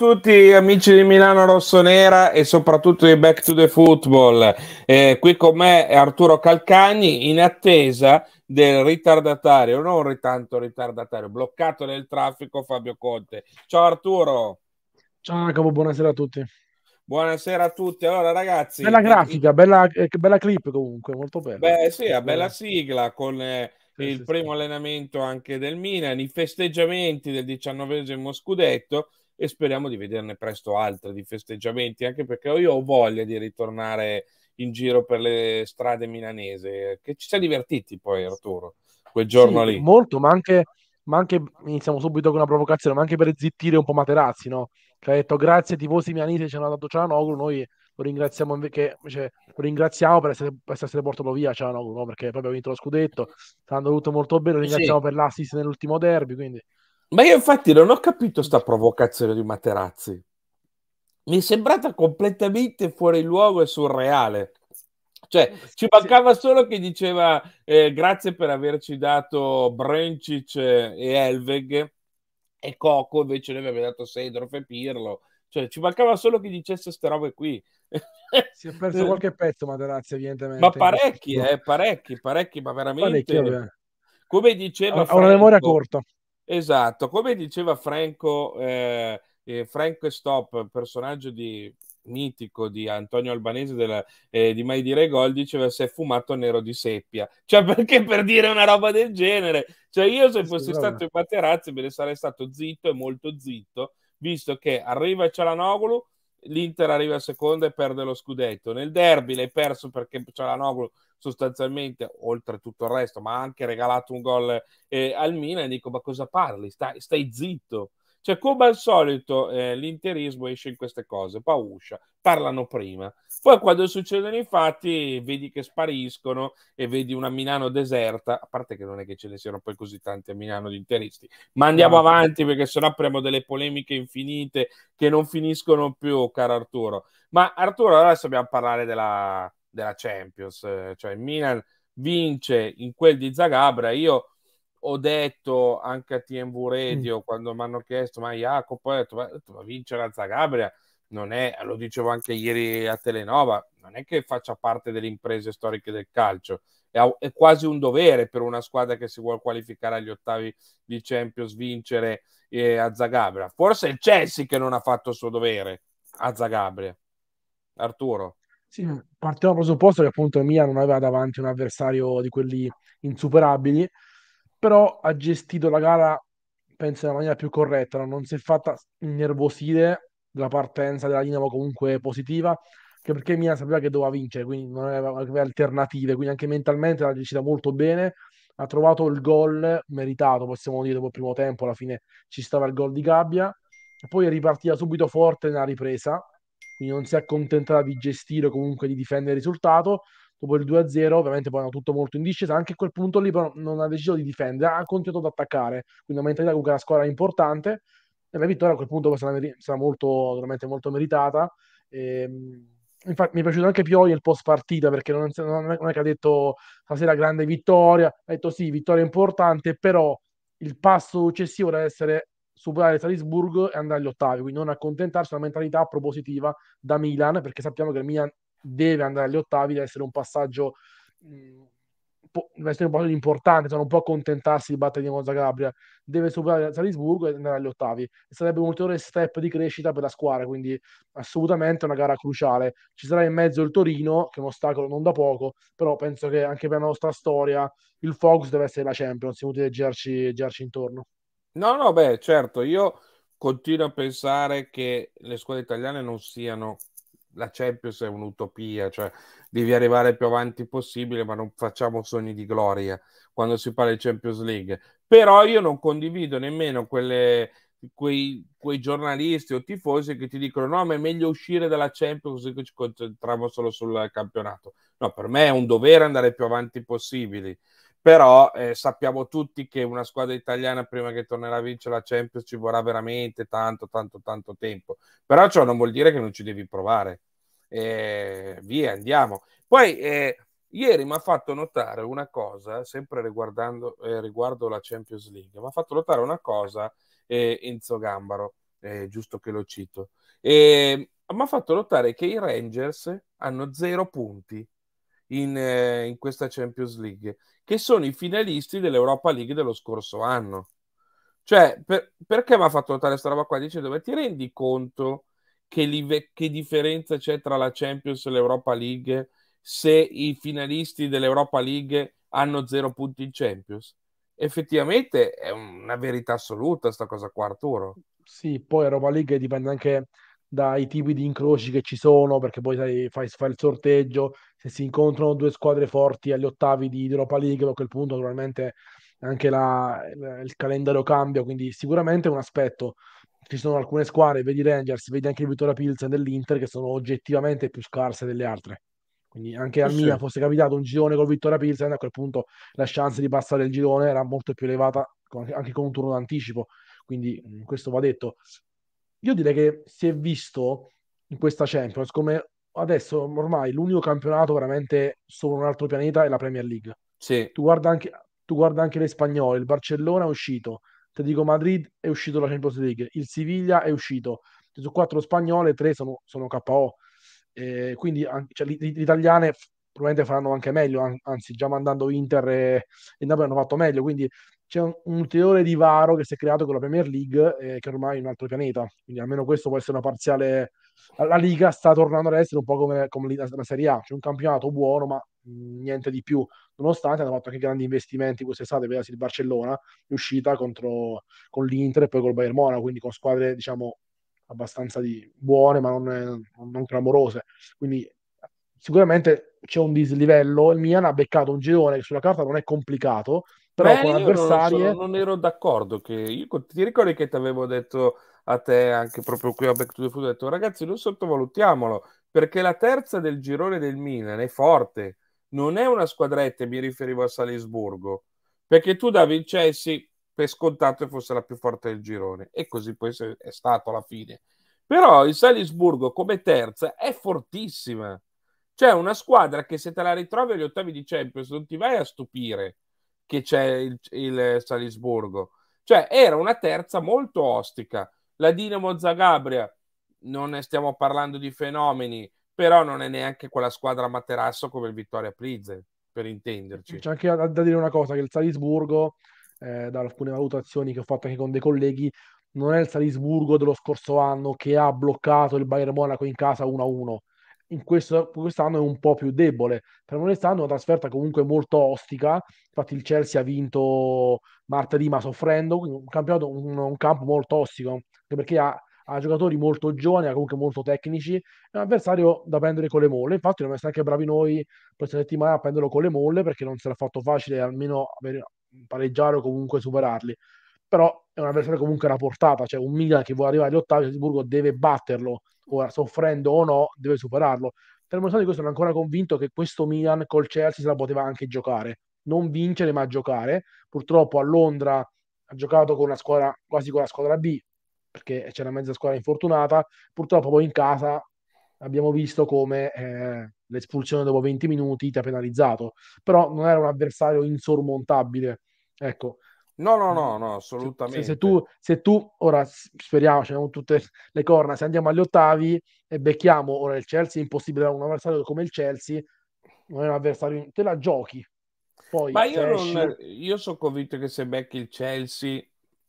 tutti amici di Milano Rossonera e soprattutto di Back to the Football. Eh, qui con me è Arturo Calcagni in attesa del ritardatario, non tanto ritardatario, bloccato nel traffico Fabio Conte. Ciao Arturo. Ciao Jacopo, buonasera a tutti. Buonasera a tutti. Allora, ragazzi. Bella eh, grafica, eh, bella, eh, bella clip comunque, molto bella. Beh, sì, a bella sigla con eh, il primo allenamento anche del Milan, i festeggiamenti del diciannovesimo scudetto e speriamo di vederne presto altre di festeggiamenti, anche perché io ho voglia di ritornare in giro per le strade milanese, che ci siamo divertiti poi Arturo, quel giorno sì, lì. Molto, ma anche, ma anche, iniziamo subito con una provocazione, ma anche per zittire un po' Materazzi, no? Che ha detto grazie ai tifosi milanesi ci hanno dato Cianoglu, noi lo ringraziamo, invece, cioè, lo ringraziamo per, essere, per essere portato via Cianoglu, no? Perché proprio ha vinto lo scudetto, sta andando tutto molto bene, lo ringraziamo sì. per l'assist nell'ultimo derby, quindi... Ma io infatti non ho capito questa provocazione di Materazzi. Mi è sembrata completamente fuori luogo e surreale. Cioè, ci mancava solo che diceva eh, grazie per averci dato Brencic e Elveg e Coco, invece lui aveva dato Seidorf e Pirlo. Cioè, ci mancava solo che dicesse queste robe qui. si è perso qualche pezzo Materazzi, evidentemente. Ma parecchi, eh, parecchi, parecchi, ma veramente... Parecchi, come diceva... Ho una memoria corta Esatto, come diceva Franco, eh, eh, Franco Stop, personaggio di, mitico di Antonio Albanese della, eh, di Mai Dire Gol, diceva se è fumato nero di seppia. Cioè, perché per dire una roba del genere? Cioè, io se fossi sì, stato in Materazzi me ne sarei stato zitto e molto zitto, visto che arriva Cialanoglu, l'Inter arriva seconda e perde lo scudetto. Nel derby l'hai perso perché Cialanoglu sostanzialmente, oltre tutto il resto, ma ha anche regalato un gol eh, al Milan. E dico, ma cosa parli? Stai, stai zitto. Cioè, come al solito, eh, l'interismo esce in queste cose, pauscia, parlano prima. Poi quando succedono i fatti, vedi che spariscono e vedi una Milano deserta, a parte che non è che ce ne siano poi così tanti a Milano di interisti, ma andiamo no. avanti perché sennò apriamo delle polemiche infinite che non finiscono più, caro Arturo. Ma Arturo, adesso dobbiamo parlare della, della Champions, eh, cioè Milan vince in quel di Zagabria, io ho detto anche a TMV Radio mm. quando mi hanno chiesto ma Jacopo, ho detto, ma, ma vincere a Zagabria non è, lo dicevo anche ieri a Telenova, non è che faccia parte delle imprese storiche del calcio, è, è quasi un dovere per una squadra che si vuole qualificare agli ottavi di Champions vincere eh, a Zagabria. Forse è il Chelsea che non ha fatto il suo dovere a Zagabria. Arturo. Sì, partiamo dal presupposto che appunto Mia non aveva davanti un avversario di quelli insuperabili però ha gestito la gara penso nella maniera più corretta, no? non si è fatta innervosire la partenza della Dinamo comunque positiva, anche perché Milan sapeva che doveva vincere, quindi non aveva, alternative, quindi anche mentalmente l'ha gestita molto bene, ha trovato il gol meritato, possiamo dire, dopo il primo tempo, alla fine ci stava il gol di Gabbia, poi è ripartita subito forte nella ripresa, quindi non si è accontentata di gestire comunque di difendere il risultato, dopo il 2-0 ovviamente poi hanno tutto molto in discesa, anche a quel punto lì però non ha deciso di difendere, ha continuato ad attaccare, quindi una mentalità comunque la squadra importante e la vittoria a quel punto sarà, meri- sarà molto, veramente molto meritata. E, ehm, infatti mi è piaciuto anche Pioli il post partita perché non, non, è, non, è, che ha detto stasera grande vittoria, ha detto sì, vittoria importante, però il passo successivo deve essere superare Salisburgo e andare agli ottavi, quindi non accontentarsi, una mentalità propositiva da Milan, perché sappiamo che il Milan deve andare agli ottavi, deve essere un passaggio, mm, deve essere un passaggio importante, cioè non può accontentarsi di battere di Monza Calabria, deve superare Salisburgo e andare agli ottavi. E sarebbe un ulteriore step di crescita per la squadra, quindi assolutamente una gara cruciale. Ci sarà in mezzo il Torino, che è un ostacolo non da poco, però penso che anche per la nostra storia il focus deve essere la Champions, inutile girarci, girarci intorno. No, no, beh, certo, io continuo a pensare che le squadre italiane non siano la Champions è un'utopia, cioè devi arrivare più avanti possibile, ma non facciamo sogni di gloria quando si parla di Champions League. Però io non condivido nemmeno quelle, quei, quei, giornalisti o tifosi che ti dicono no, ma è meglio uscire dalla Champions così che ci concentriamo solo sul campionato. No, per me è un dovere andare più avanti possibile però eh, sappiamo tutti che una squadra italiana prima che tornerà a vincere la Champions ci vorrà veramente tanto, tanto, tanto tempo. Però ciò non vuol dire che non ci devi provare. Eh, via, andiamo. Poi eh, ieri mi ha fatto notare una cosa, sempre riguardando, eh, riguardo la Champions League, mi ha fatto notare una cosa eh, Enzo Gambaro, eh, giusto che lo cito. mi ehm, ha fatto notare che i Rangers hanno zero punti in, eh, in questa Champions League, che sono i finalisti dell'Europa League dello scorso anno. Cioè, per, perché mi ha fatto notare questa roba qua dicendo, ma ti rendi conto che, li, che differenza c'è tra la Champions e l'Europa League se i finalisti dell'Europa League hanno zero punti in Champions? Effettivamente è una verità assoluta questa cosa qua, Arturo. Sì, poi Europa League dipende anche dai tipi di incroci che ci sono, perché poi sai, fai, fai il sorteggio, se si incontrano due squadre forti agli ottavi di Europa League, a quel punto naturalmente anche la, il calendario cambia, quindi sicuramente è un aspetto. Ci sono alcune squadre, vedi Rangers, vedi anche il Vittoria Pilsen dell'Inter, che sono oggettivamente più scarse delle altre. Quindi anche a sì. Mia fosse capitato un girone col Vittoria Pilsen, a quel punto la chance di passare il girone era molto più elevata, anche con un turno d'anticipo. Quindi mm, questo va detto. Io direi che si è visto in questa Champions come adesso ormai l'unico campionato veramente sopra un altro pianeta è la Premier League. Sì. Tu, guarda anche, tu guarda anche le spagnole, il Barcellona è uscito, ti dico Madrid è uscito la Champions League, il Siviglia è uscito, su quattro spagnole tre sono, sono KO. Eh, quindi cioè, le, italiane probabilmente faranno anche meglio, anzi già mandando Inter e, e Napoli hanno fatto meglio, quindi c'è un, un, ulteriore divaro che si è creato con la Premier League eh, che ormai è un altro pianeta, quindi almeno questo può essere una parziale la Liga sta tornando ad essere un po' come, come la, Serie A, c'è un campionato buono ma niente di più, nonostante hanno fatto anche grandi investimenti quest'estate, vedasi il Barcellona, uscita contro, con l'Inter e poi col Bayern Monaco, quindi con squadre diciamo abbastanza di, buone ma non, non clamorose, quindi sicuramente c'è un dislivello. Il Milan ha beccato un girone che sulla carta non è complicato, però Beh, con avversarie. Non, non, ero d'accordo. Che io, ti ricordi che ti avevo detto a te anche proprio qui a Back to the Food, ho detto ragazzi non sottovalutiamolo perché la terza del girone del Milan è forte, non è una squadretta, mi riferivo a Salisburgo, perché tu davi il Chelsea per scontato che fosse la più forte del girone e così poi è stato alla fine. Però il Salisburgo come terza è fortissima. C'è cioè, una squadra che se te la ritrovi agli ottavi di Champions non ti vai a stupire che c'è il, il Salisburgo. Cioè era una terza molto ostica la Dinamo Zagabria, non ne stiamo parlando di fenomeni, però non è neanche quella squadra materasso come il Vittoria Prize, per intenderci. C'è anche da, da dire una cosa, che il Salisburgo, eh, da alcune valutazioni che ho fatto anche con dei colleghi, non è il Salisburgo dello scorso anno che ha bloccato il Bayern Monaco in casa 1-1 in questo, quest'anno è un po' più debole. Per quest'anno è una trasferta comunque molto ostica, infatti il Chelsea ha vinto martedì ma soffrendo, un, un, un campo molto ostico, anche perché ha, ha, giocatori molto giovani, ha comunque molto tecnici, è un avversario da prendere con le molle, infatti non siamo anche bravi noi questa settimana a prenderlo con le molle perché non sarà fatto facile almeno pareggiare o comunque superarli. Però è un avversario comunque alla portata, cioè un Milan che vuole arrivare agli ottavi, Salisburgo deve batterlo, ora soffrendo o no, deve superarlo. Per il momento di questo sono ancora convinto che questo Milan col Chelsea se la poteva anche giocare, non vincere ma giocare. Purtroppo a Londra ha giocato con una squadra, quasi con la squadra B, perché c'era mezza squadra infortunata, purtroppo poi in casa abbiamo visto come eh, l'espulsione dopo 20 minuti ti ha penalizzato, però non era un avversario insormontabile. Ecco, No, no, no, no, assolutamente. Se, se, tu, se tu, ora speriamo, abbiamo tutte le corna, se andiamo agli ottavi e becchiamo ora il Chelsea, è impossibile da un avversario come il Chelsea, non è un avversario, te la giochi. Poi, Ma io, non, io sono convinto che se becchi il Chelsea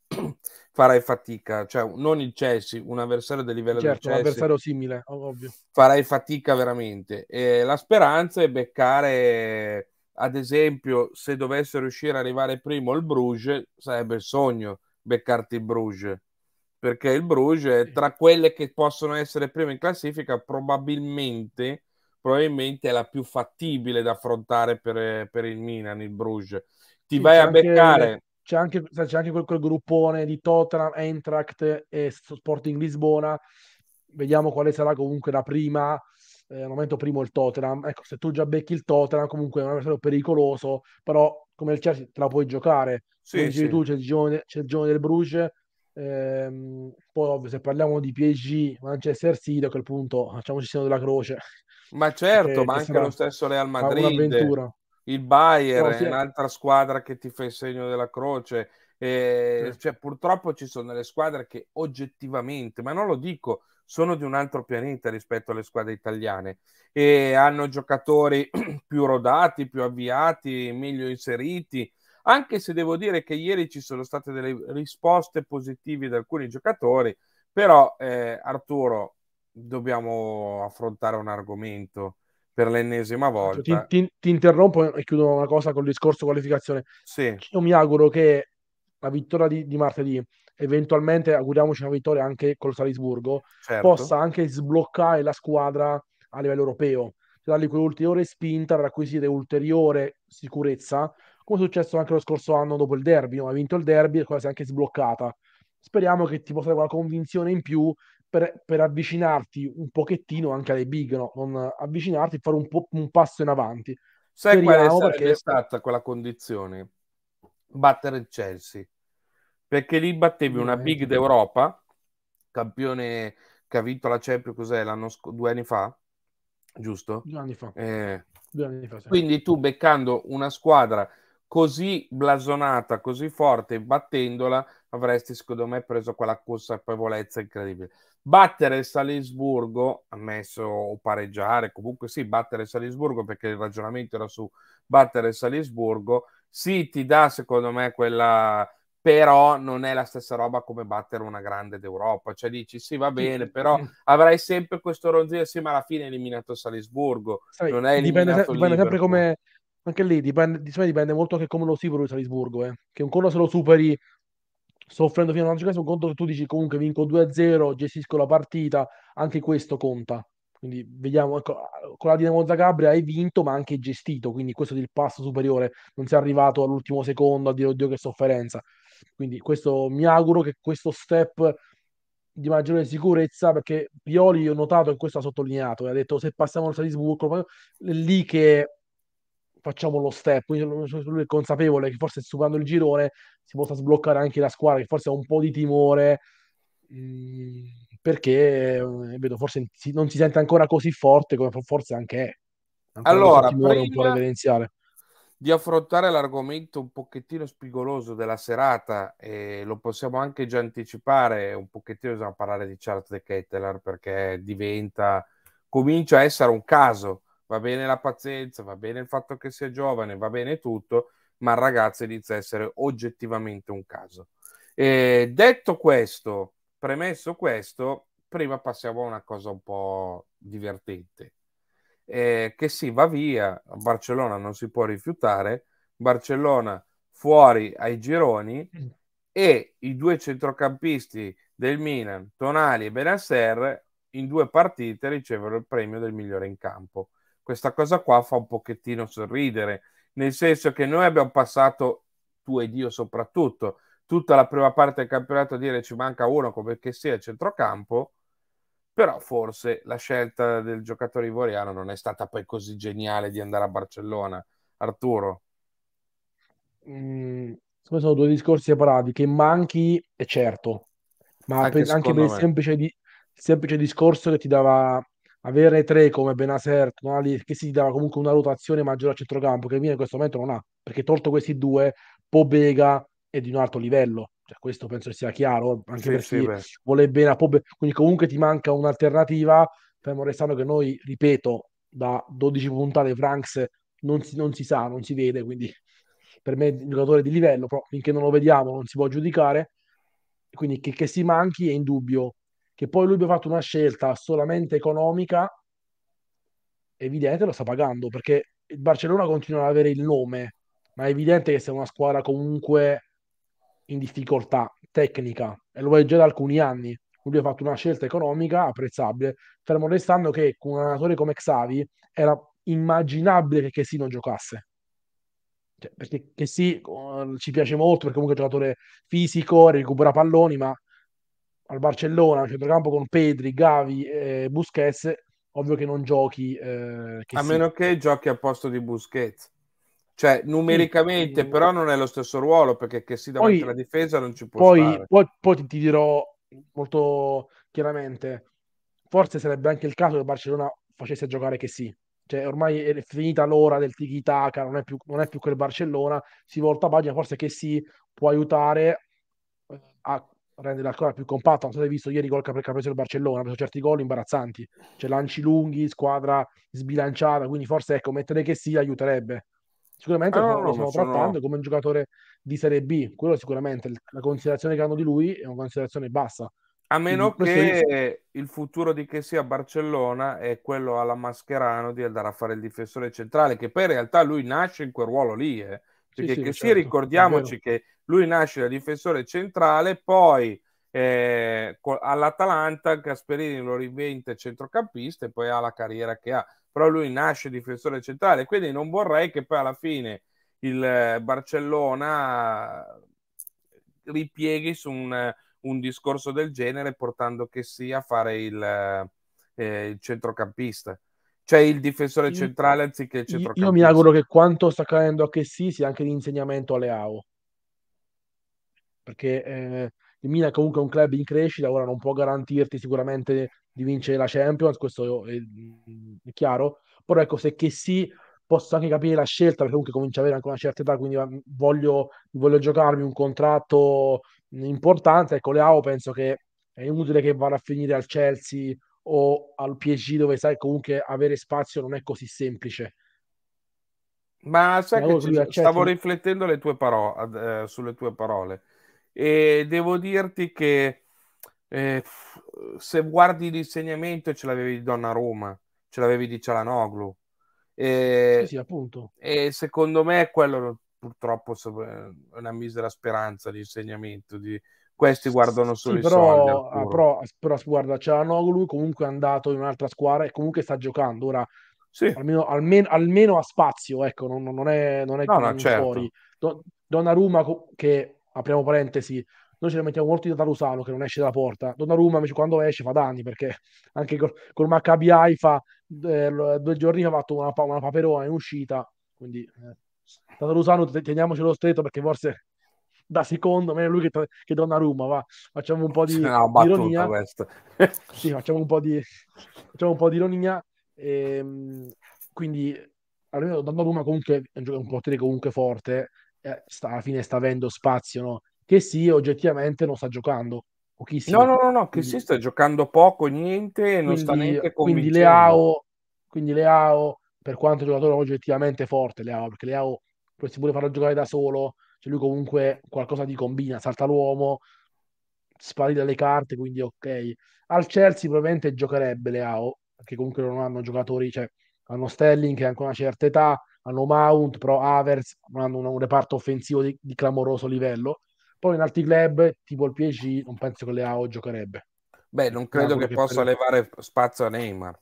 farai fatica, cioè non il Chelsea, un avversario del livello certo, del Chelsea. un avversario simile, ovvio. Farai fatica veramente. E la speranza è beccare ad esempio, se dovesse riuscire ad arrivare primo il Bruges, sarebbe il sogno beccarti il Bruges, perché il Bruges, tra quelle che possono essere prime in classifica, probabilmente, probabilmente è la più fattibile da affrontare per, per il Milan, il Bruges. Ti sì, vai a beccare... c'è anche, c'è anche quel, quel, gruppone di Tottenham, Eintracht e Sporting Lisbona. Vediamo quale sarà comunque la prima eh, al momento primo il Tottenham. Ecco, se tu già becchi il Tottenham, comunque è un avversario pericoloso, però come il Chelsea te la puoi giocare. Sì, Come dicevi sì. tu, c'è il giovane, c'è il giovane del Bruges. Ehm, poi, ovvio, se parliamo di PSG, Manchester City, a quel punto facciamoci segno della croce. Ma certo, ma anche lo stesso Real Madrid, il Bayern, no, sì. un'altra squadra che ti fa il segno della croce. E, sì. cioè, purtroppo ci sono delle squadre che oggettivamente, ma non lo dico sono di un altro pianeta rispetto alle squadre italiane e hanno giocatori più rodati, più avviati, meglio inseriti, anche se devo dire che ieri ci sono state delle risposte positive da alcuni giocatori, però eh, Arturo dobbiamo affrontare un argomento per l'ennesima volta. Ti, ti, ti, interrompo e chiudo una cosa con il discorso qualificazione. Sì. Io mi auguro che la vittoria di, di martedì eventualmente auguriamoci una vittoria anche col Salisburgo, certo. possa anche sbloccare la squadra a livello europeo, dargli quell'ulteriore spinta per acquisire ulteriore sicurezza, come è successo anche lo scorso anno dopo il derby, no? ha vinto il derby e quasi anche sbloccata. Speriamo che ti possa dare una convinzione in più per, per, avvicinarti un pochettino anche alle big, no? non avvicinarti, fare un, po- un passo in avanti. Sai Speriamo qual è perché... stata quella condizione? Battere il Chelsea perché lì battevi una big d'Europa, campione che ha vinto la Champions cos'è, l'anno sc- due anni fa, giusto? Due anni fa. Eh, due anni fa sì. Quindi tu beccando una squadra così blasonata, così forte, battendola, avresti secondo me preso quella consapevolezza incredibile. Battere il Salisburgo, ammesso o pareggiare, comunque sì, battere il Salisburgo perché il ragionamento era su battere il Salisburgo, sì ti dà secondo me quella però non è la stessa roba come battere una grande d'Europa. Cioè dici sì, va bene, però avrai sempre questo ronzio, sì, ma alla fine è eliminato Salisburgo. Sai, non è eliminato dipende, dipende sempre come... Anche lì dipende, dipende molto anche come lo si vuole Salisburgo, eh. che un conto se lo superi soffrendo fino a un certo un conto che tu dici comunque vinco 2-0, gestisco la partita, anche questo conta. Quindi vediamo, ecco, con la Dinamo Zagabria hai vinto ma anche gestito, quindi questo è il passo superiore, non sei arrivato all'ultimo secondo a dire oddio che sofferenza quindi questo, mi auguro che questo step di maggiore sicurezza perché Pioli ho notato e questo ha sottolineato ha detto se passiamo al Salisburgo è lì che facciamo lo step quindi lui è consapevole che forse superando il girone si possa sbloccare anche la squadra che forse ha un po' di timore mh, mm, perché eh, vedo, forse non si sente ancora così forte come forse anche è ancora allora prima, un po' reverenziale di affrontare l'argomento un pochettino spigoloso della serata e lo possiamo anche già anticipare un pochettino bisogna parlare di Charles De Kettler perché diventa comincia a essere un caso va bene la pazienza va bene il fatto che sia giovane va bene tutto ma il ragazzo inizia a essere oggettivamente un caso e detto questo premesso questo prima passiamo a una cosa un po' divertente eh, che si va via, Barcellona non si può rifiutare, Barcellona fuori ai gironi mm. e i due centrocampisti del Milan, Tonali e Benasser, in due partite ricevono il premio del migliore in campo. Questa cosa qua fa un pochettino sorridere, nel senso che noi abbiamo passato, tu ed io soprattutto, tutta la prima parte del campionato a dire ci manca uno come che sia il centrocampo, però forse la scelta del giocatore ivoriano non è stata poi così geniale di andare a Barcellona. Arturo? Mm, sono due discorsi separati, che manchi è certo, ma anche per, anche per il semplice, di, semplice, discorso che ti dava avere tre come Benasert, che si dava comunque una rotazione maggiore a centrocampo, che Mina in questo momento non ha, perché tolto questi due, Pobega è di un alto livello cioè, questo penso sia chiaro anche sì, per chi beh. vuole bene a Pogba. Quindi comunque, ti manca un'alternativa, fermo restando che noi, ripeto, da 12 puntate Franks non si, non si sa, non si vede, quindi per me è un giocatore di livello, però finché non lo vediamo non si può giudicare. Quindi che, che si manchi è indubbio. Che poi lui abbia fatto una scelta solamente economica, evidente lo sta pagando, perché il Barcellona continua ad avere il nome, ma è evidente che sia una squadra comunque in difficoltà tecnica e lo è già da alcuni anni. Lui ha fatto una scelta economica apprezzabile, fermo restando che con un allenatore come Xavi era immaginabile che sì non giocasse. Cioè, perché che sì, ci piace molto perché comunque è un giocatore fisico, recupera palloni, ma al Barcellona, centrocampo con Pedri, Gavi e Busquets, ovvio che non giochi. Eh, che a sì. meno che giochi al posto di Busquets. Cioè, numericamente, sì. però non è lo stesso ruolo, perché che si davanti poi, alla difesa non ci può poi, poi, poi, ti dirò molto chiaramente, forse sarebbe anche il caso che Barcellona facesse giocare che sì. Cioè, ormai è finita l'ora del tiki-taka, non è più, non è più quel Barcellona, si volta pagina, forse che sì, può aiutare eh, a rendere ancora più compatto. Non so se hai visto ieri gol che ha preso il Barcellona, ha preso certi gol imbarazzanti, cioè lanci lunghi, squadra sbilanciata, quindi forse ecco, mettere che sì aiuterebbe. Sicuramente ah, lo stiamo trattando no. come un giocatore di Serie B, quello sicuramente, la considerazione che hanno di lui è una considerazione bassa. A meno Quindi, che il futuro di che sia Barcellona è quello alla Mascherano di andare a fare il difensore centrale, che poi in realtà lui nasce in quel ruolo lì, eh. perché sì, sì, che certo, sia ricordiamoci che lui nasce da difensore centrale, poi eh, all'Atalanta Gasperini lo rivende centrocampista e poi ha la carriera che ha però lui nasce difensore centrale quindi non vorrei che poi alla fine il eh, Barcellona ripieghi su un, un discorso del genere portando che sia a fare il, eh, eh il centrocampista cioè il difensore centrale anziché il centrocampista io mi auguro che quanto sta accadendo a che sì sia anche di insegnamento alle AO perché eh, il Milan comunque è un club in crescita, ora non può garantirti sicuramente di vincere la Champions, questo è, mm, è chiaro, però ecco se che sì posso anche capire la scelta, perché comunque comincia ad avere anche una certa età, quindi mm, voglio, voglio giocarmi un contratto mm, importante, ecco Leao penso che è inutile che vada a finire al Chelsea o al PSG dove sai comunque avere spazio non è così semplice. Ma sai Leao che stavo riflettendo tue paro- eh, sulle tue parole e devo dirti che eh, se guardi l'insegnamento ce l'avevi di Roma, ce l'avevi di Cialanoglu. E, sì, sì, appunto. E secondo me quello purtroppo eh, è una misera speranza di insegnamento di, questi guardano solo sì, i però, soldi. Ah, però, però guarda, Cialanoglu comunque è andato in un'altra squadra e comunque sta giocando. Ora, sì. almeno, almeno, almeno, a spazio, ecco, non, non è, non è no, no, certo. fuori. Donnarumma che apriamo parentesi, noi ce ne mettiamo molti da Tarusano che non esce dalla porta, Donnarumma invece quando esce fa danni perché anche col, col Maccabi fa eh, due giorni ha fatto una, una paperona in uscita, quindi eh, da Tarusano teniamocelo stretto perché forse da secondo meno lui che, che Donnarumma va, facciamo un po' di, no, di ironia. sì, facciamo un po' di, facciamo un po' di ironia. E, ehm, quindi almeno Donnarumma comunque è un portiere comunque forte eh, sta, alla fine sta avendo spazio, no? Che sì, oggettivamente non sta giocando. Pochissimo. chi no, no, no, no, quindi... che sì, sta giocando poco, niente, non sta neanche quindi Leao, quindi Leao, per quanto giocatore oggettivamente forte, Leao, perché Leao si vuole farlo giocare da solo, cioè lui comunque qualcosa di combina, salta l'uomo, spari dalle carte, quindi ok. Al Chelsea probabilmente giocherebbe Leao, perché comunque non hanno giocatori, cioè hanno Sterling che ha ancora una certa età, hanno Mount, però Avers hanno un, un reparto offensivo di, di, clamoroso livello. Poi in altri club, tipo il PSG, non penso che le AO giocherebbe. Beh, non credo che, che possa per... levare spazio a Neymar.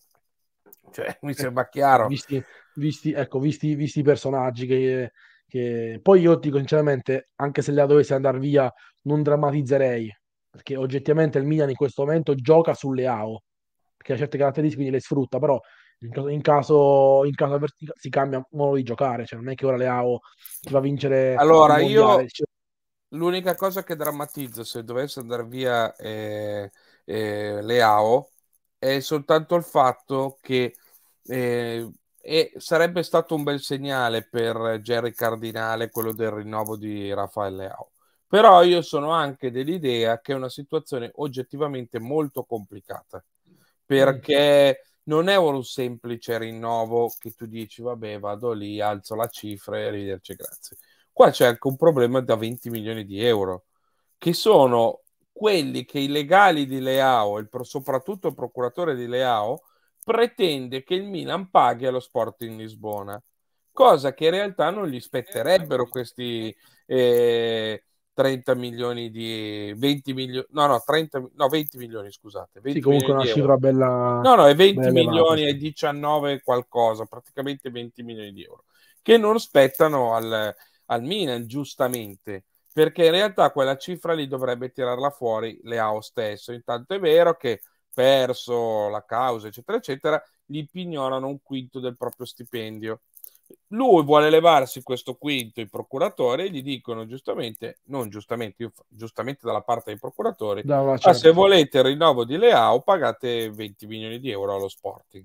Cioè, mi sembra chiaro. Visti, visti, ecco, visti, visti i personaggi che, che... Poi io dico sinceramente, anche se le AO dovesse andare via, non drammatizzerei, perché oggettivamente il Milan in questo momento gioca sulle AO. perché ha certe caratteristiche quindi le sfrutta, però in caso, in caso, in caso si cambia modo di giocare, cioè non è che ora Leao si va a vincere. Allora, io l'unica cosa che drammatizzo se dovesse andare via eh, eh, Leao è soltanto il fatto che eh, sarebbe stato un bel segnale per Jerry Cardinale quello del rinnovo di Rafael Leao. Però io sono anche dell'idea che è una situazione oggettivamente molto complicata mm. perché non è un semplice rinnovo che tu dici vabbè vado lì, alzo la cifra e arrivederci, grazie. Qua c'è anche un problema da 20 milioni di euro, che sono quelli che i legali di Leao, e soprattutto il procuratore di Leao, pretende che il Milan paghi allo sport in Lisbona, cosa che in realtà non gli spetterebbero questi... Eh, 30 milioni di 20 milioni no no 30 no 20 milioni scusate 20 sì, comunque una cifra bella no no è 20 milioni e 19 qualcosa praticamente 20 milioni di euro che non spettano al, al Milan giustamente perché in realtà quella cifra lì dovrebbe tirarla fuori Leao stesso intanto è vero che perso la causa eccetera eccetera gli pignorano un quinto del proprio stipendio lui vuole levarsi questo quinto, i procuratori, e gli dicono giustamente, non giustamente, io, giustamente dalla parte dei procuratori, no, ma ah, certo. ah, se volete il rinnovo di Leao pagate 20 milioni di euro allo Sporting.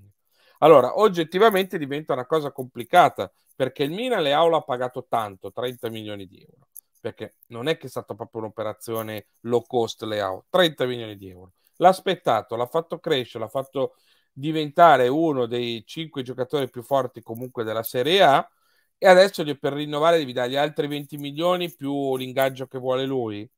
Allora, oggettivamente diventa una cosa complicata, perché il Milan Leao l'ha pagato tanto, 30 milioni di euro, perché non è che è stata proprio un'operazione low cost Leao, 30 milioni di euro l'ha aspettato, l'ha fatto crescere, l'ha fatto diventare uno dei cinque giocatori più forti comunque della Serie A e adesso per rinnovare devi dargli altri 20 milioni più l'ingaggio che vuole lui.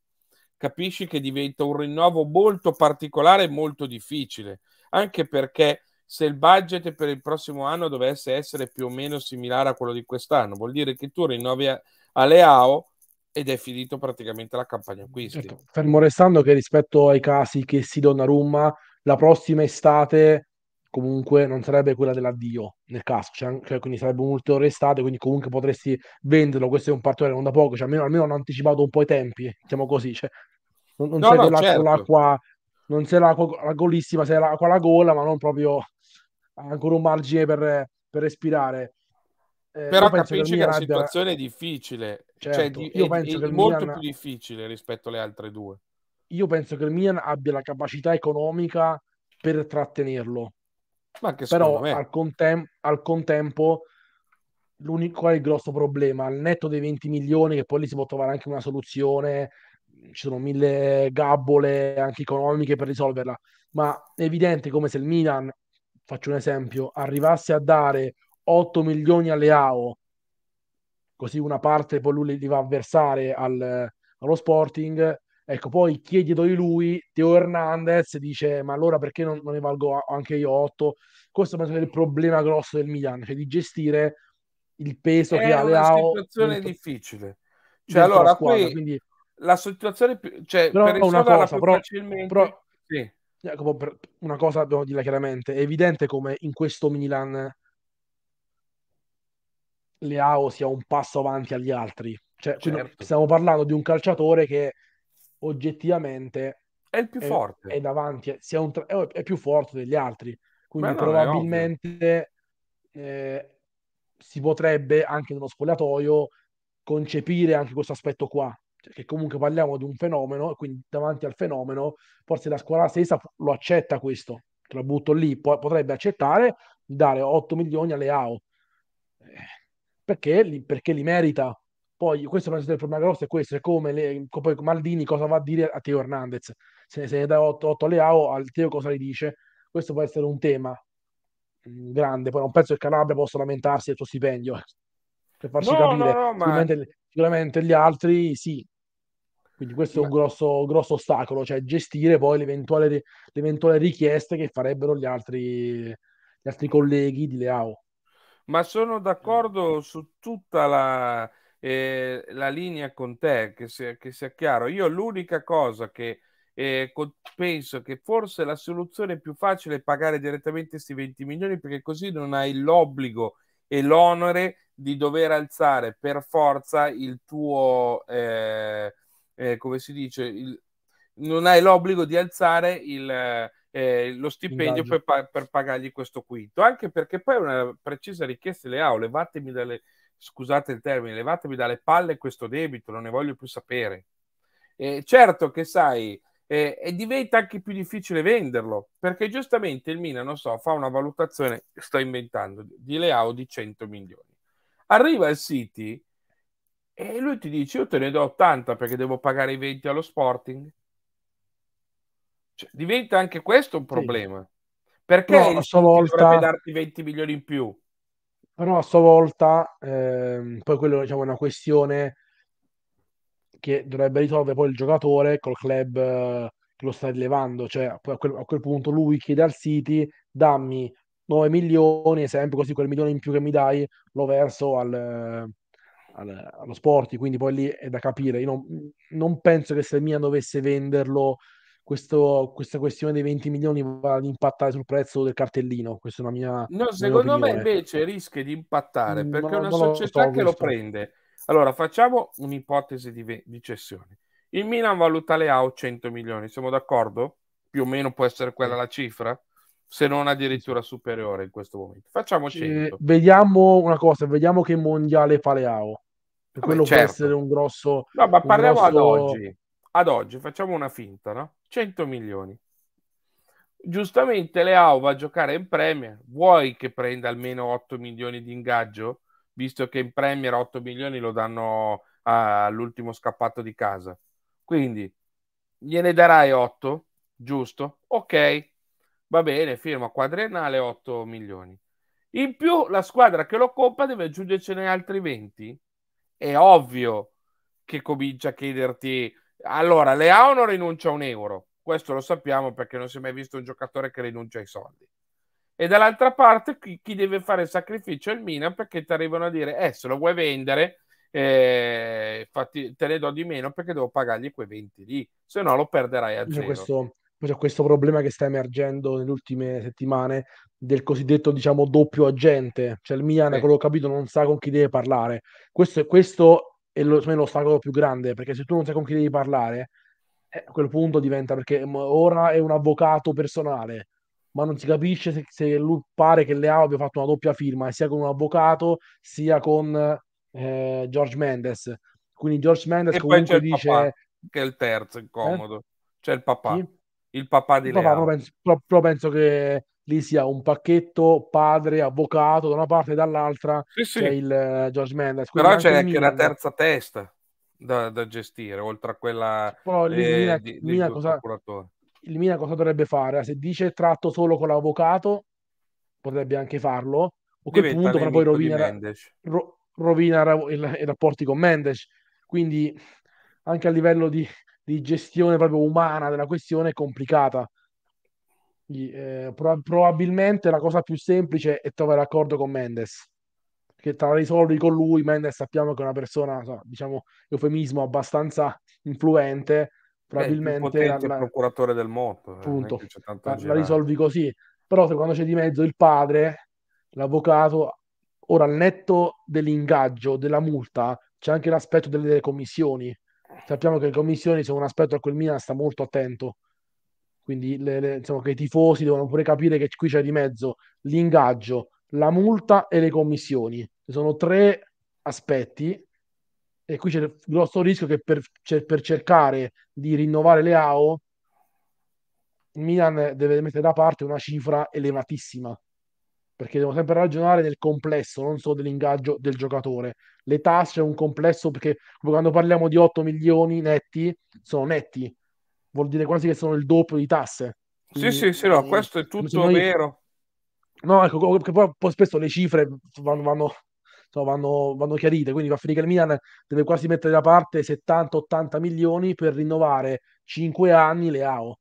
Capisci che diventa un rinnovo molto particolare e molto difficile, anche perché se il budget per il prossimo anno dovesse essere più o meno similare a quello di quest'anno, vuol dire che tu rinnovi a, Leao ed è finito praticamente la campagna acquisti. Certo. Fermo restando che rispetto ai casi che si donna Rumma, la prossima estate comunque non sarebbe quella dell'addio nel casco, cioè, cioè, quindi sarebbe un'ulteriore estate, quindi comunque potresti venderlo, questo è un partitore non da poco, cioè, almeno, almeno hanno anticipato un po' i tempi, diciamo così, cioè, non, non no, sei no, dell'acqua, certo. l'acqua, non sei l'acqua la golissima, sei l'acqua alla gola, ma non proprio ancora un margine per, per respirare. Eh, Però capisci che, che la abbia... situazione è difficile, cioè, certo, cioè, di, è, è molto Milan... più difficile rispetto alle altre due. Io penso che il Milan abbia la capacità economica per trattenerlo, ma che Però me. Al, contem- al contempo l'unico è il grosso problema, al netto dei 20 milioni che poi lì si può trovare anche una soluzione, ci sono mille gabbole anche economiche per risolverla, ma è evidente come se il Milan, faccio un esempio, arrivasse a dare 8 milioni alle AO, così una parte poi lui li va a versare al, allo Sporting Ecco, poi chiedilo di lui, Teo Hernandez dice, ma allora perché non, non ne valgo anche io 8? Questo penso che è il problema grosso del Milan, cioè di gestire il peso è che ha Leao. È una situazione difficile. Cioè, allora, squadra, qui quindi... la situazione più... Cioè, però per una cosa, però, facilmente... però, sì. Jacopo, eh, per una cosa dobbiamo dirla chiaramente, è evidente come in questo Milan Leao sia un passo avanti agli altri. Cioè, certo. stiamo parlando di un calciatore che oggettivamente è il più è, forte. È davanti, sia un tra- è più forte degli altri. Quindi Beh, probabilmente eh, si potrebbe anche nello spogliatoio concepire anche questo aspetto qua. Cioè, che comunque parliamo di un fenomeno, e quindi davanti al fenomeno, forse la scuola stessa lo accetta questo. Te lo butto lì, po- potrebbe accettare di dare 8 milioni alle AO. Eh, perché li, perché li merita, poi questo è il problema grosso è questo, è come le, poi Maldini cosa va a dire a Teo Hernandez. Se ne, dà 8, a Leao, al Teo cosa gli dice? Questo può essere un tema mm, grande, poi non penso che Calabria possa lamentarsi del suo stipendio. Eh, per farci no, capire, no, no, sicuramente, ma... sicuramente gli altri sì, quindi questo è un grosso, grosso ostacolo, cioè gestire poi le eventuali richieste che farebbero gli altri, gli altri colleghi di Leao. Ma sono d'accordo su tutta la, eh, la linea con te, che sia, che sia, chiaro. Io l'unica cosa che eh, penso che forse la soluzione più facile è pagare direttamente questi 20 milioni perché così non hai l'obbligo e l'onore di dover alzare per forza il tuo, eh, eh, come si dice, il, non hai l'obbligo di alzare il, eh, lo stipendio per, per, pagargli questo quinto, anche perché poi è una precisa richiesta delle aule, vattemi dalle, scusate il termine, levatevi dalle palle questo debito, non ne voglio più sapere. Eh, certo che sai, eh, e diventa anche più difficile venderlo, perché giustamente il Milan, non so, fa una valutazione, sto inventando, di Leao di 100 milioni. Arriva il City e lui ti dice io te ne do 80 perché devo pagare i 20 allo Sporting. Cioè, diventa anche questo un problema. Sì. Perché no, il City volta... dovrebbe darti 20 milioni in più? Però a stavolta, ehm, poi quello diciamo, è una questione che dovrebbe risolvere poi il giocatore col club eh, che lo sta rilevando. Cioè, a quel, a quel, punto lui chiede al City, dammi 9 milioni, sempre così quel milione in più che mi dai lo verso al, al, allo sport. Quindi poi lì è da capire. Io non, non penso che se il Mia dovesse venderlo questo, questa questione dei 20 milioni va ad impattare sul prezzo del cartellino. Questa è una mia. No, secondo opinione. me invece rischia di impattare mm, perché no, una no, società che lo prende. Allora, facciamo un'ipotesi di, di cessione. Il Milan valuta Leao 100 milioni, siamo d'accordo? Più o meno può essere quella la cifra? se non addirittura superiore in questo momento. Facciamo 100. Eh, vediamo una cosa, vediamo che mondiale fa Leao. Vabbè, quello certo. può essere un grosso... No, ma parliamo grosso... ad oggi. Ad oggi facciamo una finta, no? 100 milioni. Giustamente Leao va a giocare in Premier, vuoi che prenda almeno 8 milioni di ingaggio, visto che in Premier 8 milioni lo danno all'ultimo scappato di casa. Quindi gliene darai 8, giusto? Ok, va bene, firma quadriennale 8 milioni. In più la squadra che lo compra deve aggiungercene altri 20. È ovvio che comincia a chiederti allora, Leao non rinuncia a un euro, questo lo sappiamo perché non si è mai visto un giocatore che rinuncia ai soldi. E dall'altra parte chi, chi deve fare il sacrificio è il Milan perché ti arrivano a dire, eh, se lo vuoi vendere, eh, infatti te ne do di meno perché devo pagargli quei 20 lì, se no lo perderai a cioè, zero. Questo, c'è cioè, questo problema che sta emergendo nelle ultime settimane del cosiddetto diciamo doppio agente, cioè il Milan, eh. quello capito, non sa con chi deve parlare. Questo, questo è lo, me lo più grande, perché se tu non sai con chi devi parlare, eh, a quel punto diventa perché ora è un avvocato personale, ma non si capisce se, se lui pare che Leao abbia fatto una doppia firma, sia con un avvocato sia con eh, George Mendes. Quindi George Mendes e comunque dice... Papà, che è il terzo incomodo. Eh? C'è il papà. Sì? Il papà di il Leao. Papà, però, penso, però, però penso che lì sia un pacchetto padre, avvocato da una parte e dall'altra sì, sì. c'è il uh, George Mendes. Quindi Però c'è anche Milan... la terza testa da, da, gestire, oltre a quella Però eh, di, Mina cosa, Il Milan cosa dovrebbe fare? Se dice tratto solo con l'avvocato, potrebbe anche farlo, O che Diventa punto però poi rovina, ro, rovina i rapporti con Mendes. Quindi anche a livello di, di gestione proprio umana della questione è complicata eh, pro- probabilmente la cosa più semplice è trovare accordo con Mendes perché tra risolvi con lui Mendes sappiamo che è una persona so, diciamo eufemismo abbastanza influente probabilmente Beh, il la, procuratore del mondo eh, appunto, la, la risolvi così però se quando c'è di mezzo il padre l'avvocato ora al netto dell'ingaggio della multa c'è anche l'aspetto delle, delle commissioni sappiamo che le commissioni sono un aspetto a cui il Milan sta molto attento quindi le, le, insomma, che i tifosi devono pure capire che qui c'è di mezzo l'ingaggio, la multa e le commissioni. sono tre aspetti e qui c'è il grosso rischio che per, per cercare di rinnovare le AO il Milan deve mettere da parte una cifra elevatissima perché devo sempre ragionare nel complesso, non solo dell'ingaggio del giocatore. Le tasse è un complesso perché quando parliamo di 8 milioni netti, sono netti, vuol dire quasi che sono il doppio di tasse. Quindi, sì, sì, sì, no, questo è tutto noi... vero. No, ecco, che poi, poi spesso le cifre vanno, vanno, insomma, vanno, vanno chiarite, quindi va a finire che il Milan deve quasi mettere da parte 70-80 milioni per rinnovare 5 anni le AO.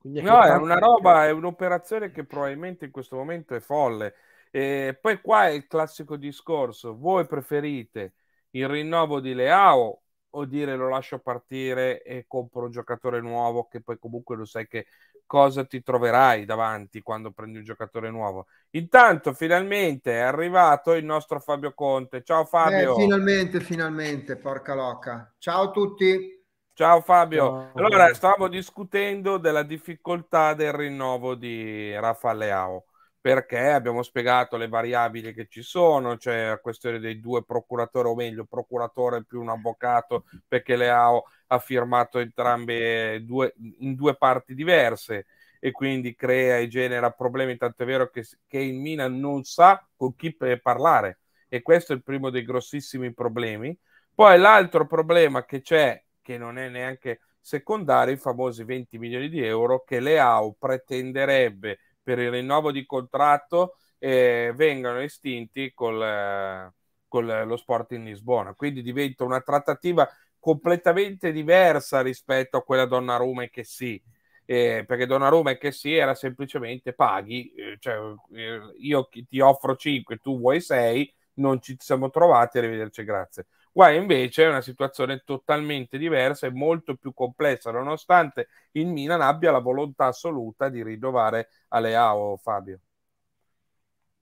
Quindi, ecco, no, è una roba, è un'operazione che probabilmente in questo momento è folle. E poi qua è il classico discorso, voi preferite il rinnovo di Leao o dire lo lascio partire e compro un giocatore nuovo che poi comunque lo sai che cosa ti troverai davanti quando prendi un giocatore nuovo. Intanto finalmente è arrivato il nostro Fabio Conte. Ciao eh, Fabio. Eh, finalmente, finalmente, porca locca. Ciao a tutti. Ciao Fabio. Ciao. Allora, stavamo discutendo della difficoltà del rinnovo di Rafa Leao perché abbiamo spiegato le variabili che ci sono, cioè la questione dei due procuratori, o meglio, procuratore più un avvocato, perché Leao ha firmato entrambe due, in due parti diverse e quindi crea e genera problemi, tanto è vero che, che il Milan non sa con chi parlare e questo è il primo dei grossissimi problemi. Poi l'altro problema che c'è, che non è neanche secondario, i famosi 20 milioni di euro che Leao pretenderebbe per il rinnovo di contratto eh, vengano estinti col, con lo sport in Lisbona. Quindi diventa una trattativa completamente diversa rispetto a quella Donnarumma e che sì. Eh, perché Donnarumma e che sì era semplicemente paghi, eh, cioè, eh, io ti offro 5, tu vuoi 6, non ci siamo trovati, arrivederci, grazie. Qua invece è una situazione totalmente diversa e molto più complessa, nonostante il Milan abbia la volontà assoluta di rinnovare Aleao, Fabio.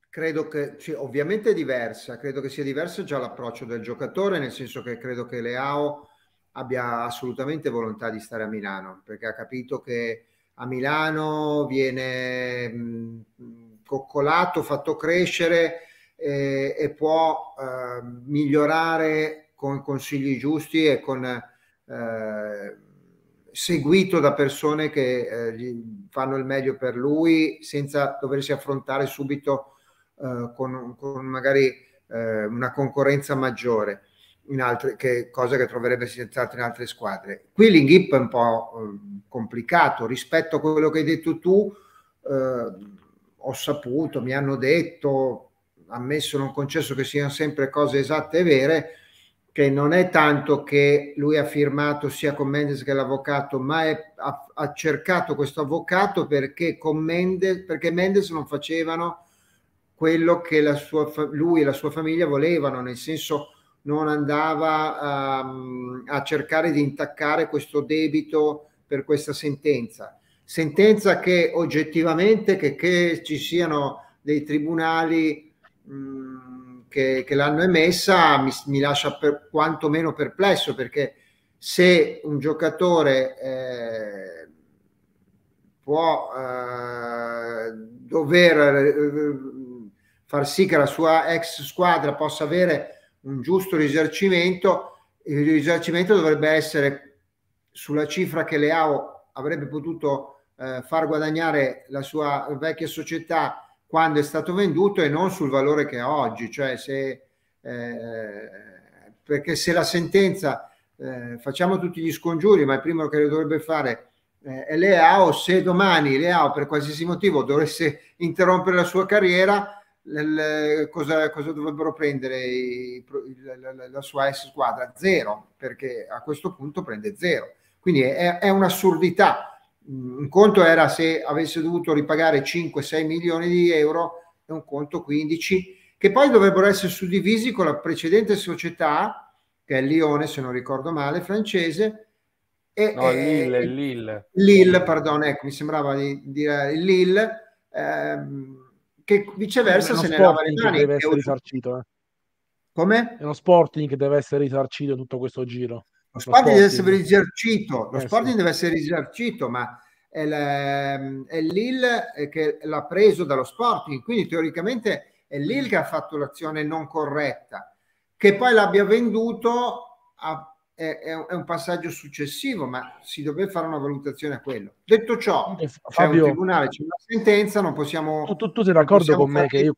Credo che sì, ovviamente è diversa, credo che sia diverso già l'approccio del giocatore, nel senso che credo che Leao abbia assolutamente volontà di stare a Milano, perché ha capito che a Milano viene mh, mm, coccolato, fatto crescere, e, e può eh, migliorare con consigli giusti e con, eh, seguito da persone che eh, fanno il meglio per lui senza doversi affrontare subito eh, con, con, magari eh, una concorrenza maggiore. in Altre, che, cosa che troverebbe senz'altro in altre squadre. Qui l'inghip è un po' ehm, complicato rispetto a quello che hai detto tu. Eh, ho saputo, mi hanno detto, ammesso non concesso che siano sempre cose esatte e vere, che non è tanto che lui ha firmato sia con Mendes che l'avvocato, ma è, ha, ha, cercato questo avvocato perché, con Mendes, perché Mendes non facevano quello che sua, lui e la sua famiglia volevano, nel senso non andava um, a cercare di intaccare questo debito per questa sentenza. Sentenza che oggettivamente, che, che ci siano dei tribunali che, che, l'hanno emessa mi, mi lascia per, quantomeno perplesso perché se un giocatore eh, può eh, dover eh, far sì che la sua ex squadra possa avere un giusto risarcimento, il risarcimento dovrebbe essere sulla cifra che Leao avrebbe potuto eh, far guadagnare la sua vecchia società quando è stato venduto e non sul valore che ha oggi, cioè se, eh, perché se la sentenza eh, facciamo tutti gli scongiuri, ma il primo che lo dovrebbe fare eh, è Leao, se domani Leao per qualsiasi motivo dovesse interrompere la sua carriera, l- cosa, cosa, dovrebbero prendere i, il, la sua S squadra? Zero, perché a questo punto prende zero. Quindi è, è un'assurdità Mm, un conto era se avesse dovuto ripagare 5-6 milioni di euro e un conto 15 che poi dovrebbero essere suddivisi con la precedente società che è Lione se non ricordo male francese e, no, e, Lille, eh, Lille. Lille pardon, ecco, mi sembrava di dire Lille ehm, che viceversa se ne lava le deve essere risarcito eh. come? è uno sporting che deve essere risarcito in tutto questo giro lo Sporting deve essere risarcito, lo eh, Sporting sì. deve essere risarcito, ma è, l'IL eh, che l'ha preso dallo Sporting, quindi teoricamente è l'IL che ha fatto l'azione non corretta. Che poi l'abbia venduto a, è, è, un passaggio successivo, ma si doveva fare una valutazione a quello. Detto ciò, Fabio, c'è un tribunale, c'è una sentenza, non possiamo... Tu, tu, tu sei d'accordo con me che io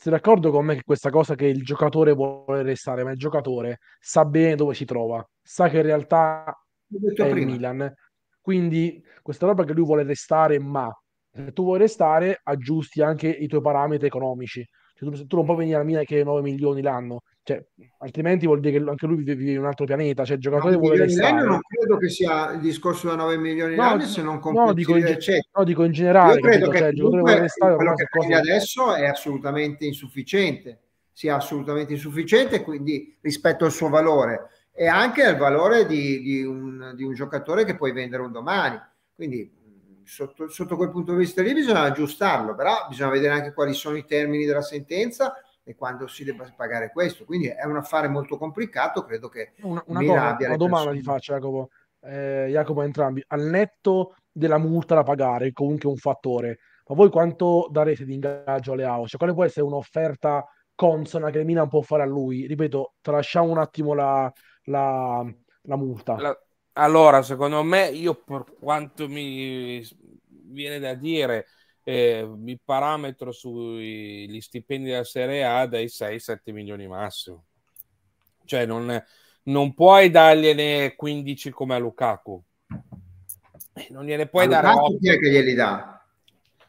sei d'accordo con me che questa cosa che il giocatore vuole restare, ma il giocatore sa bene dove si trova, sa che in realtà è prima. il Milan. Quindi questa roba che lui vuole restare, ma se tu vuoi restare aggiusti anche i tuoi parametri economici. Cioè, tu, tu non puoi venire a Milan che 9 milioni l'anno, cioè, altrimenti vuol dire che anche lui vive in un altro pianeta. Cioè, il giocatore no, vuole restare. Io Non credo che sia il discorso da 9 milioni no, d'anni se non completire. No, dico in, ge- cioè, no, dico in generale. Io credo che cioè, il giocatore vuole restare. Quello che cosa... adesso è assolutamente insufficiente. Sia assolutamente insufficiente, quindi rispetto al suo valore e anche al valore di, di, un, di un giocatore che puoi vendere un domani. Quindi Sotto, sotto, quel punto di vista lì bisogna aggiustarlo, però bisogna vedere anche quali sono i termini della sentenza e quando si debba pagare questo. Quindi è un affare molto complicato, credo che una, una, cosa, una domanda ti faccio Jacopo, eh, Jacopo entrambi, al netto della multa da pagare, comunque un fattore, ma voi quanto darete di ingaggio alle AO? Cioè, quale può essere un'offerta consona che Milan può fare a lui? Ripeto, tralasciamo un attimo la, la, la multa. La, allora, secondo me, io per quanto mi viene da dire, eh, il parametro sugli stipendi della Serie A dai 6-7 milioni massimo. Cioè non, non puoi dargliene 15 come a Lukaku. Eh, non gliene puoi a dare Lukaku 8. chi è che glieli dà?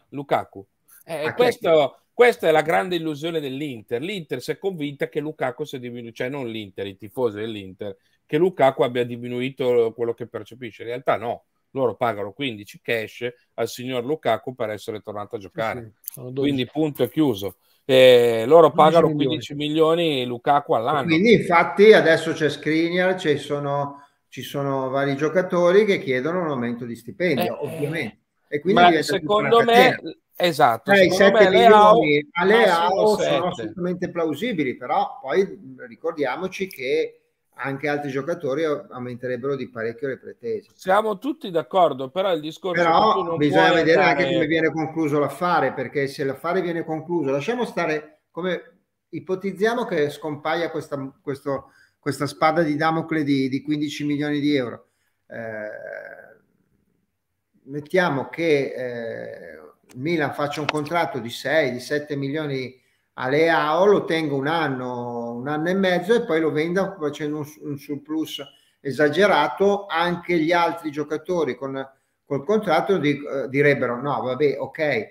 Lukaku. Eh, questo, questa è la grande illusione dell'Inter. L'Inter si è convinta che Lukaku sia diminuito, cioè non l'Inter, i tifosi dell'Inter, che Lukaku abbia diminuito quello che percepisce. In realtà no loro pagano 15 cash al signor Lukaku per essere tornato a giocare. Sì, sì. Quindi punto è chiuso. Eh, loro pagano 15 milioni. milioni Lukaku all'anno. Quindi infatti adesso c'è Skriniar, ci sono, ci sono vari giocatori che chiedono un aumento di stipendio, eh, eh. ovviamente. E quindi secondo me, esatto, eh, secondo 7 me milioni a Leao eh, sono assolutamente plausibili, però poi ricordiamoci che anche altri giocatori aumenterebbero di parecchio le pretese. Siamo tutti d'accordo, però il discorso però bisogna vedere entrare... anche come viene concluso l'affare, perché se l'affare viene concluso, lasciamo stare come ipotizziamo che scompaia questa, questo, questa spada di Damocle di, di 15 milioni di euro. Eh, mettiamo che eh, Milan faccia un contratto di 6, di 7 milioni di euro a Leao lo tengo un anno, un anno e mezzo e poi lo vendo facendo un, un surplus esagerato, anche gli altri giocatori con col contratto di, eh, direbbero no, vabbè, ok,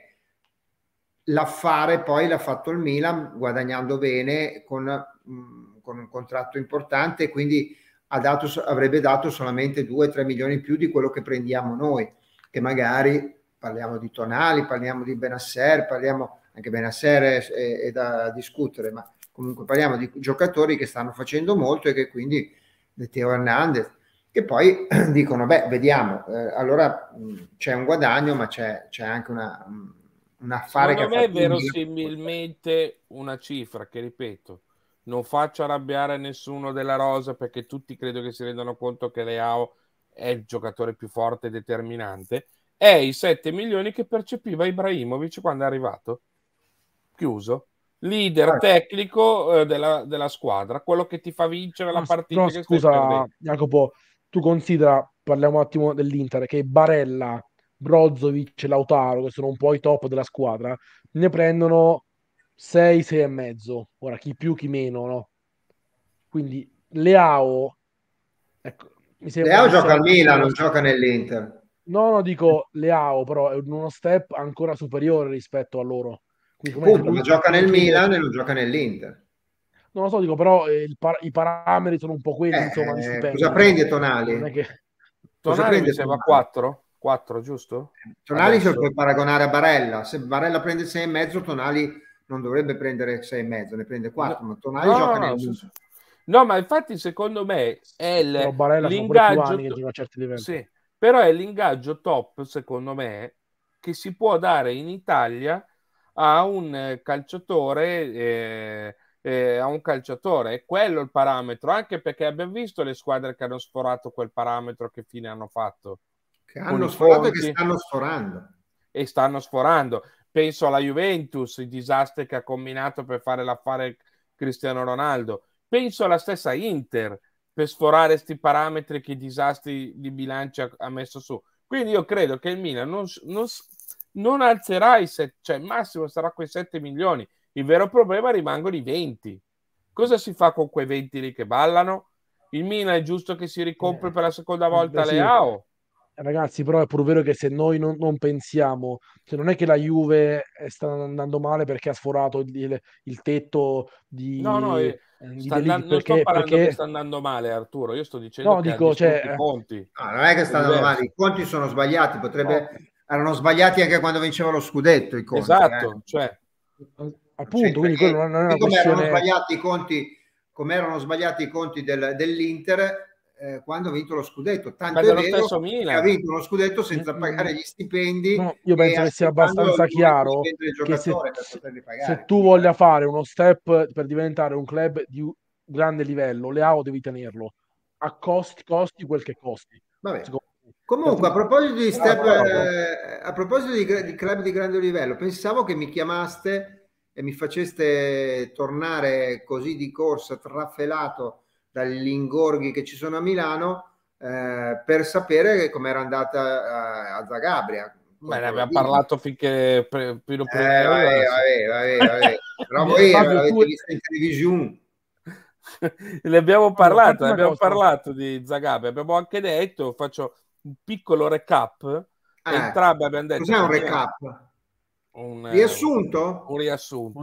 l'affare poi l'ha fatto il Milan guadagnando bene con, mh, con un contratto importante, quindi dato, avrebbe dato solamente 2-3 milioni in più di quello che prendiamo noi, che magari parliamo di Tonali, parliamo di Benasser, parliamo anche Benasser è, eh, è, è da discutere, ma comunque parliamo di giocatori che stanno facendo molto e che quindi eh, Teo Hernandez, che poi dicono, beh, vediamo, eh, allora mh, mm, c'è un guadagno, ma c'è, c'è anche una, mh, mm, un affare Secondo che... Non è verosimilmente una cifra che, ripeto, non faccio arrabbiare nessuno della Rosa perché tutti credo che si rendano conto che Leao è il giocatore più forte e determinante, è i 7 milioni che percepiva Ibrahimovic quando è arrivato chiuso. Leader ah, tecnico eh, della, della, squadra, quello che ti fa vincere la partita. No, scusa, Jacopo, tu considera, parliamo un attimo dell'Inter, che Barella, Brozovic e Lautaro, che sono un po' i top della squadra, ne prendono 6, 6 e mezzo. Ora, chi più, chi meno, no? Quindi Leao, ecco, mi sembra Leao gioca al Milan, non gioca nell'Inter. No, no, dico Leao, però è uno step ancora superiore rispetto a loro. Quindi, lo gioca nel Milan e lo gioca nell'Inter. Non lo so, dico, però eh, par- i parametri sono un po' quelli, eh, insomma, di Cosa prendi Tonali? Non che... Cosa prendi? prendi? Tonali? 4? 4, giusto? Tonali Adesso. se lo puoi paragonare a Barella. Se Barella prende 6,5, Tonali non dovrebbe prendere 6,5, ne prende 4, no. ma Tonali no, gioca no, nel Milan. Sì. No, ma infatti secondo me è il, l'ingaggio... To- sì, però è l'ingaggio top, secondo me, che si può dare in Italia a un eh, calciatore. Eh, eh, a un calciatore, è quello il parametro, anche perché abbiamo visto le squadre che hanno sforato quel parametro che fine hanno fatto. Che hanno sforato e che stanno sforando. E stanno sforando. Penso alla Juventus, i disastri che ha combinato per fare l'affare Cristiano Ronaldo. Penso alla stessa Inter per sforare questi parametri che i disastri di bilancio ha messo su. Quindi io credo che il Milan non, non, non alzerai, i cioè il massimo sarà quei 7 milioni. Il vero problema rimangono i 20. Cosa si fa con quei 20 lì che ballano? Il Mina è giusto che si ricompri eh, per la seconda volta eh, sì. Leao. Ragazzi, però è pur vero che se noi non, non, pensiamo, cioè non è che la Juve eh, sta andando male perché ha sforato il, il, il tetto di... No, no, eh, eh sta andando, perché, non sto parlando perché... che sta andando male Arturo, io sto dicendo no, dico, cioè... i conti. No, non è che sta andando male, i conti sono sbagliati, potrebbe... No erano sbagliati anche quando vinceva lo scudetto i conti. Esatto, eh. cioè, appunto, quindi non è una come questione... erano sbagliati i conti, come erano sbagliati i conti del, dell'Inter eh, quando ha vinto lo scudetto, tanto Beh, è vero che ha vinto lo scudetto senza mm, pagare mm. gli stipendi. No, io penso che sia abbastanza chiaro che se, se tu voglia fare uno step per diventare un club di grande livello, Leao devi tenerlo a costi, costi quel che costi. Vabbè. Comunque, a proposito di, ah, step, eh, a proposito di, di, club di grande livello, pensavo che mi chiamaste e mi faceste tornare così di corsa, trafelato dagli ingorghi che ci sono a Milano, eh, per sapere com'era andata a, eh, a Zagabria. Beh, ne abbiamo parlato finché pre, eh, prima eh, vabbè, vabbè, vabbè, però poi l'avete visto in televisione ne abbiamo parlato, allora, abbiamo parlato di Zagabria, abbiamo anche detto, faccio, un piccolo recap. Eh, Entrambi abbiamo detto... Cos'è un recap? Un eh, riassunto? Un, riassunto.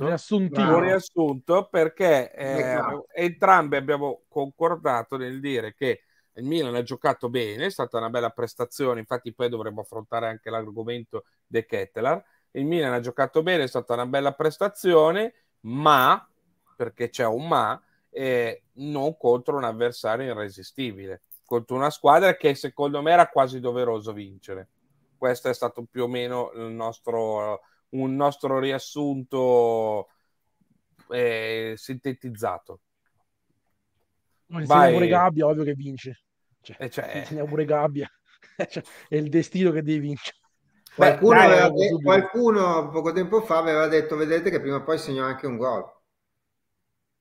Un, un riassunto perché eh, entrambi abbiamo concordato nel dire che il Milan ha giocato bene, è stata una bella prestazione, infatti poi dovremmo affrontare anche l'argomento De Kettler. Il Milan ha giocato bene, è stata una bella prestazione, ma, perché c'è un ma, eh, non contro un avversario irresistibile contro una squadra che secondo me era quasi doveroso vincere. Questo è stato più o meno nostro, un nostro riassunto eh, sintetizzato. Ma se Vai. gabbia, ovvio che vince. Cioè, eh, cioè... Se pure gabbia. Cioè, è il destino che devi vincere. Qualcuno, Dai, aveva, qualcuno, poco tempo fa aveva detto, vedete che prima o poi segna anche un gol.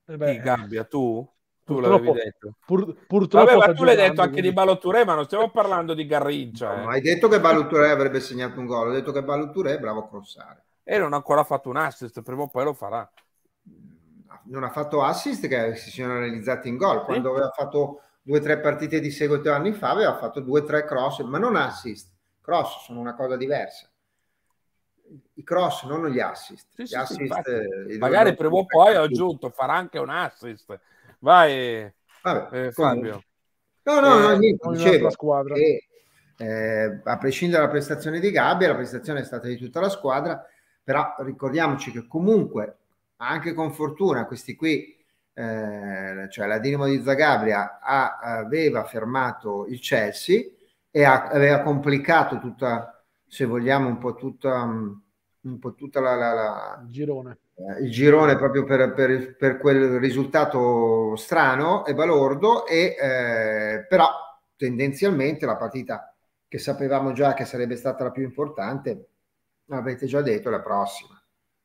Eh beh, Di gabbia, tu? Tu purtroppo, l'avevi detto. Pur, purtroppo Vabbè, ma tu l'hai detto anche di Balotture, ma non stiamo parlando di Garrincia. No, eh. Hai detto che Balotture avrebbe segnato un gol, hai detto che Balotture è bravo a crossare. E non ha ancora fatto un assist, prima o poi lo farà. Mm, non ha fatto assist che si siano realizzati in gol. Quando sì. aveva fatto due o tre partite di seguito anni fa, aveva fatto due o tre cross, ma non assist. Cross sono una cosa diversa i cross, non gli assist. Sì, gli sì, assist sì, eh, magari prima o poi ha aggiunto farà anche un assist Vai, Vabbè, eh, Fabio. No, no, no, eh, niente, dicevo, squadra. Che, eh, a prescindere dalla prestazione di Gabbia, la prestazione è stata di tutta la squadra, però ricordiamoci che comunque, anche con fortuna, questi qui, eh, cioè la Dinamo di Zagabria, ha, aveva fermato il Chelsea e ha, aveva complicato tutta, se vogliamo, un po' tutta, mm, un po tutta la, la, la... Il girone. Eh, il girone proprio per, per, per, quel risultato strano e balordo, e, eh, però tendenzialmente la partita che sapevamo già che sarebbe stata la più importante, avete già detto, la prossima.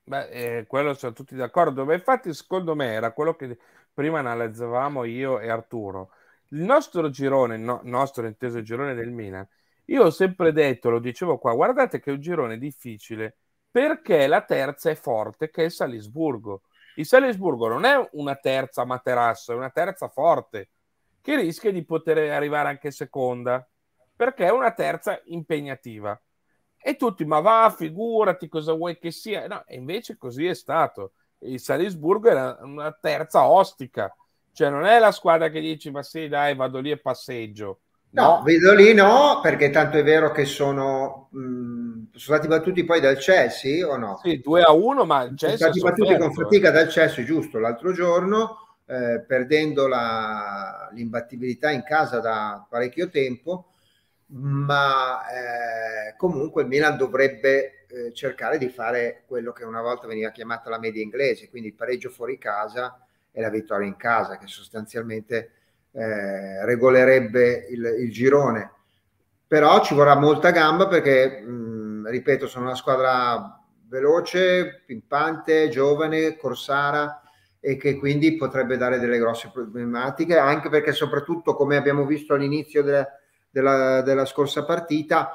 Beh, eh, quello sono tutti d'accordo, ma infatti secondo me era quello che prima analizzavamo io e Arturo. Il nostro girone, il no, nostro inteso girone del Milan, io ho sempre detto, lo dicevo qua, guardate che è un girone difficile perché la terza è forte che è il Salisburgo. Il Salisburgo non è una terza materasso, è una terza forte che rischia di poter arrivare anche seconda perché è una terza impegnativa. E tutti, ma va, figurati cosa vuoi che sia. No, e invece così è stato. Il Salisburgo era una terza ostica, cioè non è la squadra che dici, ma sì, dai, vado lì e passeggio No, vedo lì no, perché tanto è vero che sono, mh, sono stati battuti poi dal Chelsea o no? Sì, 2 a 1, ma il Chelsea sono stati battuti con fatica dal Chelsea, giusto, l'altro giorno, eh, perdendo la, l'imbattibilità in casa da parecchio tempo, ma eh, comunque Milan dovrebbe eh, cercare di fare quello che una volta veniva chiamata la media inglese, quindi il pareggio fuori casa e la vittoria in casa, che sostanzialmente eh, regolerebbe il, il, girone. Però ci vorrà molta gamba perché, mh, mm, ripeto, sono una squadra veloce, pimpante, giovane, corsara e che quindi potrebbe dare delle grosse problematiche, anche perché soprattutto come abbiamo visto all'inizio della, della, della scorsa partita,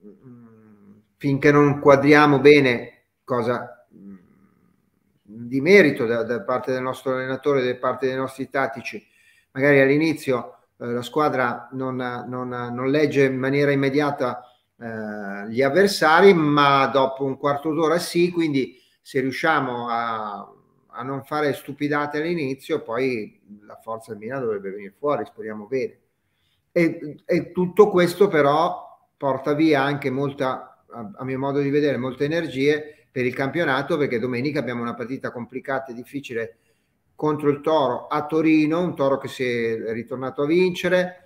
mh, mm, finché non quadriamo bene cosa mh, mm, di merito da, da parte del nostro allenatore, da parte dei nostri tattici, magari all'inizio eh, la squadra non, non, non, legge in maniera immediata eh, gli avversari, ma dopo un quarto d'ora sì, quindi se riusciamo a, a non fare stupidate all'inizio, poi la forza del Milan dovrebbe venire fuori, speriamo bene. E, e tutto questo però porta via anche molta, a, a mio modo di vedere, molte energie per il campionato perché domenica abbiamo una partita complicata e difficile contro il Toro a Torino, un Toro che si è ritornato a vincere.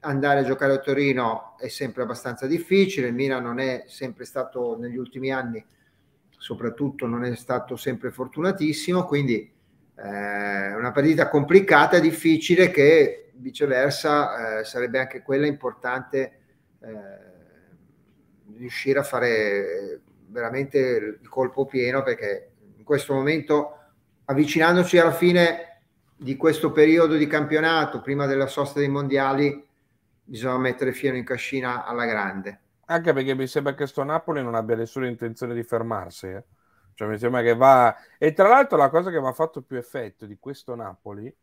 Andare a giocare a Torino è sempre abbastanza difficile, il Milan non è sempre stato negli ultimi anni, soprattutto non è stato sempre fortunatissimo, quindi eh, una partita complicata e difficile che viceversa eh, sarebbe anche quella importante eh, riuscire a fare veramente il colpo pieno perché in questo momento avvicinandoci alla fine di questo periodo di campionato, prima della sosta dei mondiali, bisogna mettere fieno in cascina alla grande. Anche perché mi sembra che sto Napoli non abbia nessuna intenzione di fermarsi. Eh? Cioè, mi sembra che va... E tra l'altro la cosa che mi ha fatto più effetto di questo Napoli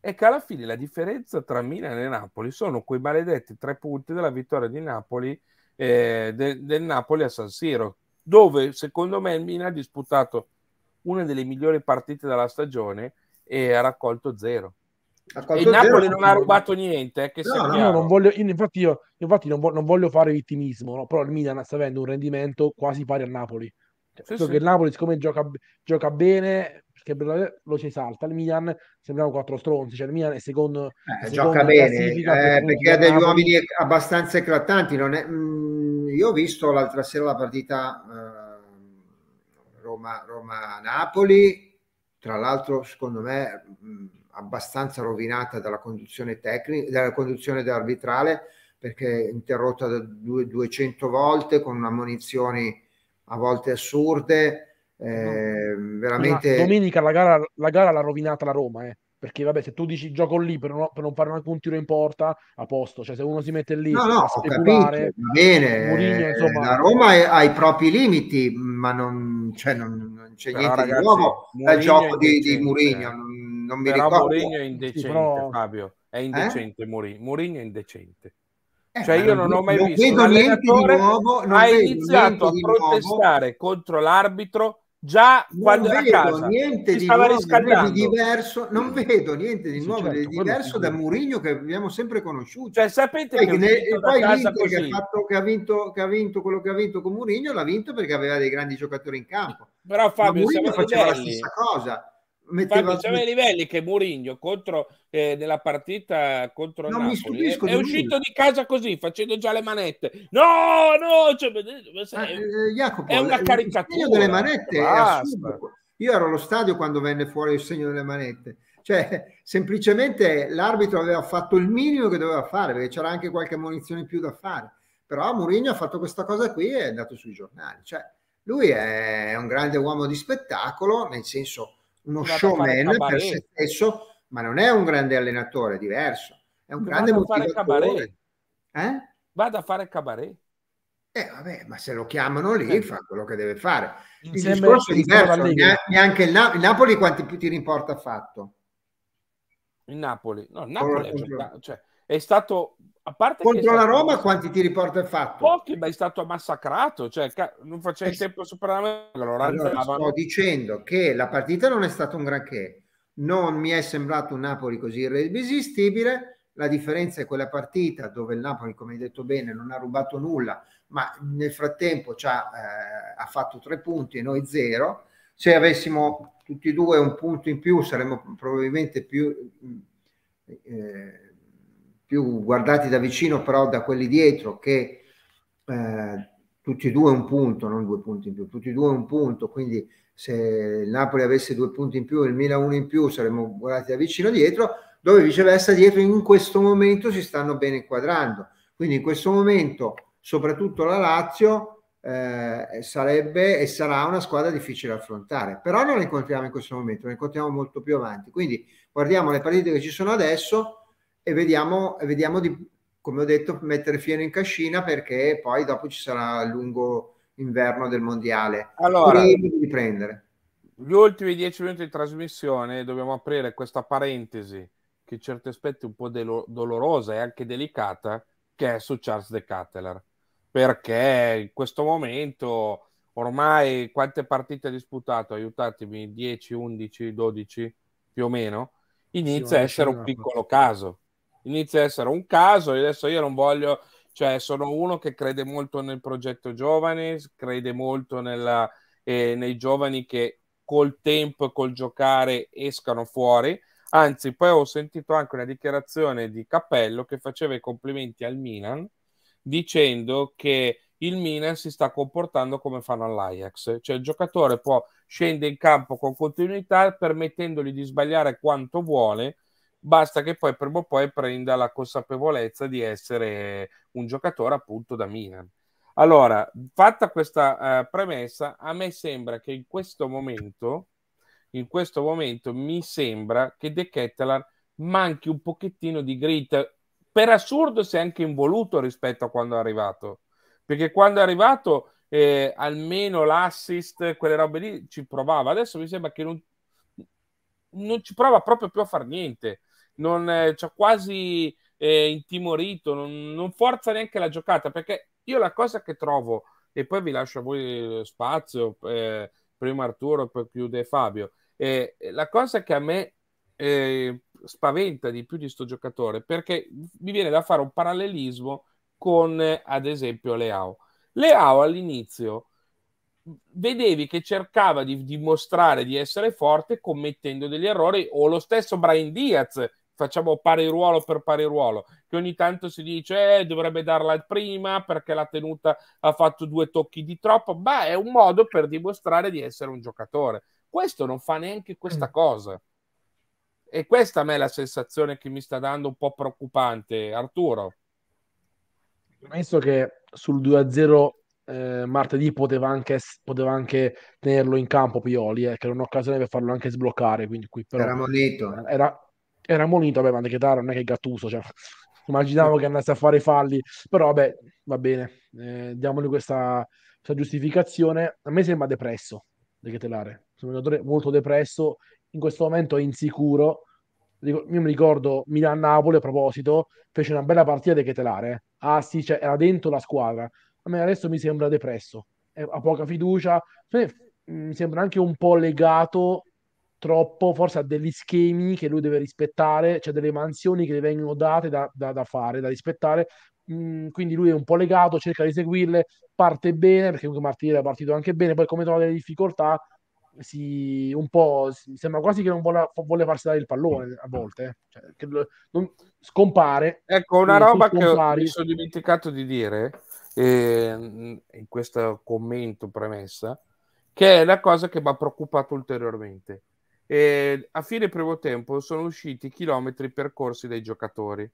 è che alla fine la differenza tra Milan e Napoli sono quei maledetti tre punti della vittoria di Napoli, eh, de- del Napoli a San Siro, dove secondo me il Milan ha disputato una delle migliori partite della stagione e ha raccolto zero. Raccolto e Napoli non ha rubato niente. Eh, no, no, no, non voglio, infatti, io infatti non, voglio, non voglio fare vittimismo, no? però il Milan sta avendo un rendimento quasi pari al Napoli. Cioè, sì, sì. che il Napoli, siccome gioca, gioca bene, perché lo ci salta. Il Milan sembrano quattro stronzi. Cioè, il Milan è secondo. Eh, gioca bene eh, perché ha degli uomini abbastanza eclatanti. È, mh, mm, io ho visto l'altra sera la partita. Uh, Roma, Roma-Napoli, tra l'altro secondo me mh, abbastanza rovinata dalla conduzione tecnica, dalla conduzione arbitrale, perché interrotta da due, 200 volte con ammonizioni a volte assurde. Eh, veramente... Domenica la gara, la gara l'ha rovinata la Roma. Eh. Perché, vabbè, se tu dici gioco lì per non, per non fare neanche un tiro in porta, a posto. Cioè, se uno si mette lì no, no, a speculare, va bene. Murigno, eh, insomma, la Roma ha i propri limiti, ma non, cioè, non, non c'è niente ragazzi, di nuovo dal gioco di, di Murigno. Eh. Non, non mi però ricordo. Murigno è indecente, sì, però... Fabio. È eh? indecente eh? Murigno è indecente. Eh, cioè io non, non ho mai non visto un allenatore nuovo, ha iniziato a protestare contro l'arbitro già quando non vedo casa, niente di, nuovo, di diverso non vedo niente di nuovo certo, diverso da Mourinho che abbiamo sempre conosciuto cioè sapete poi che, ne, poi l'Inter che, che, ha vinto, che ha vinto quello che ha vinto con Mourinho l'ha vinto perché aveva dei grandi giocatori in campo però Fabio Ma Mourinho faceva belli. la stessa cosa metteva... Fabio, i livelli che Mourinho contro, eh, nella partita contro no, Napoli eh, è, è uscito di casa così, facendo già le manette. No, no! Cioè, eh, ah, è, eh, eh, Jacopo, è una caricatura. Il segno delle manette Io ero allo stadio quando venne fuori il segno delle manette. Cioè, semplicemente l'arbitro aveva fatto il minimo che doveva fare, perché c'era anche qualche munizione in più da fare. Però Mourinho ha fatto questa cosa qui e è andato sui giornali. Cioè, lui è un grande uomo di spettacolo, nel senso uno showman per se stesso, ma non è un grande allenatore, è diverso. È un grande Vado motivatore. Eh? Vado a fare cabaret. Eh, vabbè, ma se lo chiamano lì, eh. fa quello che deve fare. Il discorso è diverso. Neanche il, Na- il Napoli quanti più tiri in porta ha fatto? Il Napoli. No, il Napoli è, cioè, è stato a parte contro la Roma, quanti tiri porta il fatto? Pochi, ma è stato massacrato, cioè non faceva eh il tempo a superare allora, allora sto dicendo che la partita non è stata un granché. Non mi è sembrato un Napoli così irresistibile. La differenza è quella partita dove il Napoli, come hai detto bene, non ha rubato nulla, ma nel frattempo eh, ha fatto tre punti e noi zero. Se avessimo tutti e due un punto in più, saremmo probabilmente più mm, eh, più guardati da vicino però da quelli dietro che eh, tutti e due un punto, non due punti in più, tutti e due un punto, quindi se il Napoli avesse due punti in più e il Milan uno in più saremmo guardati da vicino dietro, dove viceversa dietro in questo momento si stanno bene inquadrando. Quindi in questo momento soprattutto la Lazio eh, sarebbe e sarà una squadra difficile da affrontare, però non la incontriamo in questo momento, la incontriamo molto più avanti. Quindi guardiamo le partite che ci sono adesso e vediamo, vediamo di, come ho detto, mettere fieno in cascina perché poi dopo ci sarà il lungo inverno del mondiale. Allora, riprendere. Gli ultimi dieci minuti di trasmissione dobbiamo aprire questa parentesi che in certi aspetti è un po' delo- dolorosa e anche delicata che è su Charles De Catteler perché in questo momento ormai quante partite ha disputato aiutatemi 10, 11, 12 più o meno inizia sì, a essere un piccolo caso inizia a essere un caso. e Adesso io non voglio, cioè sono uno che crede molto nel progetto giovani, crede molto nella, eh, nei giovani che col tempo e col giocare escano fuori. Anzi, poi ho sentito anche una dichiarazione di Cappello che faceva i complimenti al Milan dicendo che il Milan si sta comportando come fanno all'Ajax, cioè il giocatore può scendere in campo con continuità permettendogli di sbagliare quanto vuole basta che poi prima o poi prenda la consapevolezza di essere un giocatore appunto da Milan. Allora, fatta questa uh, premessa, a me sembra che in questo momento, in questo momento mi sembra che De Kettelar manchi un pochettino di grit. Per assurdo si è anche involuto rispetto a quando è arrivato, perché quando è arrivato eh, almeno l'assist, quelle robe lì ci provava. Adesso mi sembra che non, non ci prova proprio più a far niente non eh, ci ha quasi eh, intimorito, non, non, forza neanche la giocata, perché io la cosa che trovo, e poi vi lascio a voi eh, spazio, eh, prima Arturo, poi chiude Fabio, eh, la cosa che a me spaventa di più di sto giocatore, perché mi viene da fare un parallelismo con, ad esempio, Leao. Leao all'inizio vedevi che cercava di dimostrare di essere forte commettendo degli errori o lo stesso Brian Diaz facciamo pari ruolo per pari ruolo, che ogni tanto si dice eh, dovrebbe darla prima perché la tenuta, ha fatto due tocchi di troppo, ma è un modo per dimostrare di essere un giocatore. Questo non fa neanche questa mm. cosa. E questa a me è la sensazione che mi sta dando un po' preoccupante, Arturo. Penso che sul 2-0 eh, martedì poteva anche, poteva anche, tenerlo in campo Pioli, eh, che era un'occasione per farlo anche sbloccare. Quindi qui però, era monito. Era, era monito, vabbè, ma De Ketara non è che è Gattuso, cioè, immaginavo che andasse a fare i falli, però vabbè, va bene, eh, diamogli questa, questa, giustificazione. A me sembra depresso De Ketelare, sono un giocatore molto depresso, in questo momento è insicuro. Io mi ricordo Milan-Napoli a proposito, fece una bella partita De Ketelare, eh. ah sì, cioè, era dentro la squadra. A me adesso mi sembra depresso, ha poca fiducia, cioè, mm, mi sembra anche un po' legato troppo, forse ha degli schemi che lui deve rispettare, cioè delle mansioni che gli vengono date da, da, da fare, da rispettare. Mm, quindi lui è un po' legato, cerca di seguirle, parte bene, perché comunque Martire è partito anche bene, poi come trova delle difficoltà, si, un po', sembra quasi che non vola, vuole farsi dare il pallone a volte, eh. cioè, che, non, scompare. Ecco, una roba che mi sono dimenticato di dire eh, in questo commento premessa, che è la cosa che mi ha preoccupato ulteriormente e a fine primo tempo sono usciti i chilometri percorsi dai giocatori.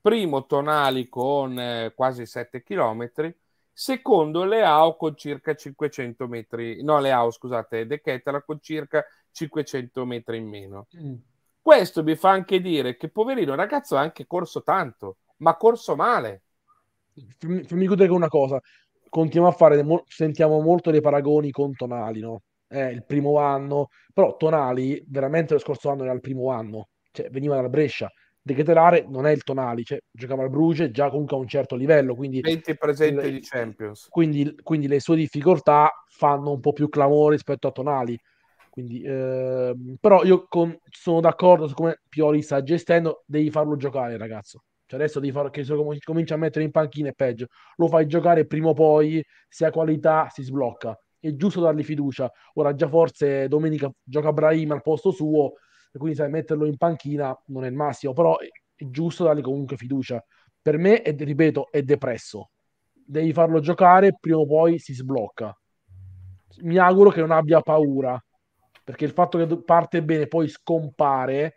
Primo Tonali con eh, quasi 7 chilometri, secondo Leao con circa 500 metri, no Leao scusate, De Ketela con circa 500 metri in meno. Mm. Questo mi fa anche dire che poverino ragazzo ha anche corso tanto, ma corso male. Fammi, fammi chiudere con una cosa, continuiamo a fare, sentiamo molto dei paragoni con Tonali, no? eh, il primo anno, però Tonali veramente lo scorso anno era il primo anno, cioè veniva dalla Brescia. De non è il Tonali, cioè, giocava al Bruce già comunque a un certo livello, quindi, 20 presente di Champions. Quindi, quindi, le sue difficoltà fanno un po' più clamore rispetto a Tonali. Quindi, eh, però io con, sono d'accordo su come Pioli sta gestendo, devi farlo giocare ragazzo. Cioè adesso devi farlo che se com- comincia a mettere in panchina è peggio. Lo fai giocare prima o poi, se ha qualità si sblocca è giusto dargli fiducia. Ora già forse domenica gioca Brahim al posto suo, e quindi sai, metterlo in panchina non è il massimo, però è, è giusto dargli comunque fiducia. Per me, è, ripeto, è depresso. Devi farlo giocare, prima o poi si sblocca. Mi auguro che non abbia paura, perché il fatto che parte bene e poi scompare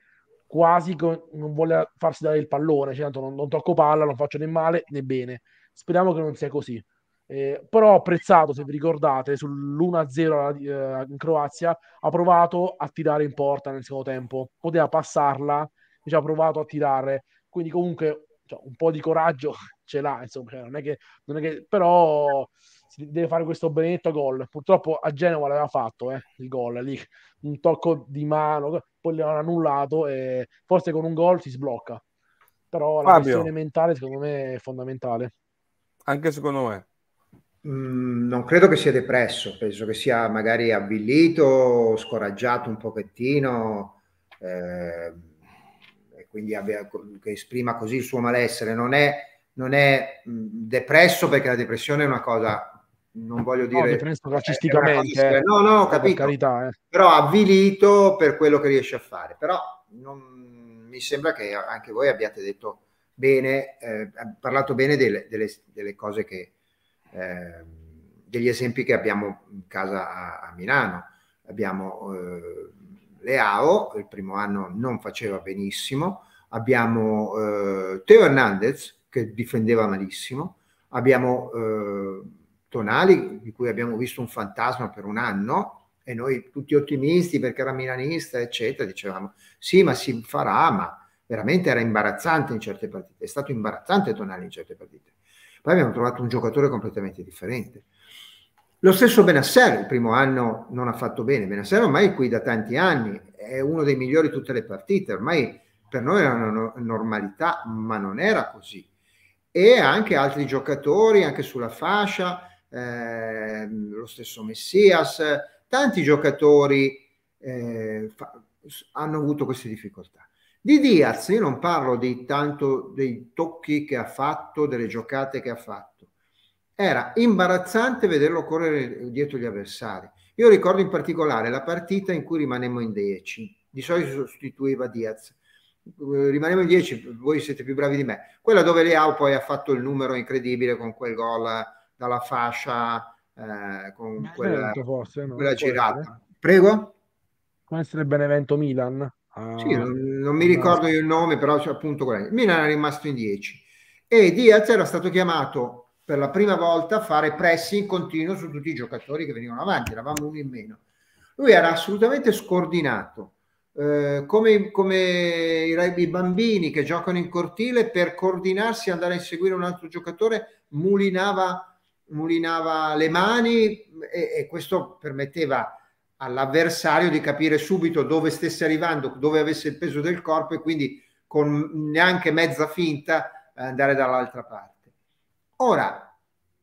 quasi non vuole farsi dare il pallone, cioè, tanto non, non tocco palla, non faccio né male né bene. Speriamo che non sia così. Eh, però ho apprezzato, se vi ricordate, sull'1-0 eh, in Croazia, ha provato a tirare in porta nel secondo tempo. Poteva passarla, invece ha provato a tirare. Quindi comunque cioè, un po' di coraggio ce l'ha, insomma. Cioè, non, è che, non, è che, Però si deve fare questo benedetto gol. Purtroppo a Genova l'aveva fatto, eh, il gol, lì. Un tocco di mano, poi l'hanno annullato e forse con un gol si sblocca. Però la Fabio. questione mentale secondo me è fondamentale. Anche secondo me. Mm, non credo che sia depresso, penso che sia magari avvilito, scoraggiato un pochettino. Eh, e quindi abbia, che esprima così il suo malessere non è, non è mh, mm, depresso perché la depressione è una cosa non voglio dire no, depresso eh, no no ho capito carità, eh. però avvilito per quello che riesce a fare però non, mi sembra che anche voi abbiate detto bene eh, parlato bene delle, delle, delle cose che, Ehm, degli esempi che abbiamo in casa a, a Milano. Abbiamo eh, Leao, il primo anno non faceva benissimo, abbiamo eh, Teo Hernandez che difendeva malissimo, abbiamo eh, Tonali di cui abbiamo visto un fantasma per un anno e noi tutti ottimisti perché era milanista eccetera dicevamo sì ma si farà ma veramente era imbarazzante in certe partite, è stato imbarazzante Tonali in certe partite poi abbiamo trovato un giocatore completamente differente. Lo stesso Benasser, il primo anno non ha fatto bene. Benasser ormai è qui da tanti anni, è uno dei migliori tutte le partite, ormai per noi era una normalità, ma non era così. E anche altri giocatori, anche sulla fascia, eh, lo stesso Messias, tanti giocatori eh, fa- hanno avuto queste difficoltà. Di Diaz io non parlo di tanto dei tocchi che ha fatto, delle giocate che ha fatto. Era imbarazzante vederlo correre dietro gli avversari. Io ricordo in particolare la partita in cui rimanemmo in 10. Di solito sostituiva Diaz. Eh, rimanemmo in 10, voi siete più bravi di me. Quella dove Leao poi ha fatto il numero incredibile con quel gol dalla fascia, eh, con quella, forse, no? quella girata. Prego? Può essere Benevento Milan? Ah, sì, non, non, mi ricordo io il nome, però cioè, appunto Milan è rimasto in 10 e Diaz era stato chiamato per la prima volta a fare pressing continuo su tutti i giocatori che venivano avanti, eravamo uno in meno. Lui era assolutamente scordinato, eh, come, come i, i, bambini che giocano in cortile per coordinarsi e andare a inseguire un altro giocatore, mulinava, mulinava le mani e, e questo permetteva all'avversario di capire subito dove stesse arrivando, dove avesse il peso del corpo e quindi con neanche mezza finta eh, andare dall'altra parte. Ora,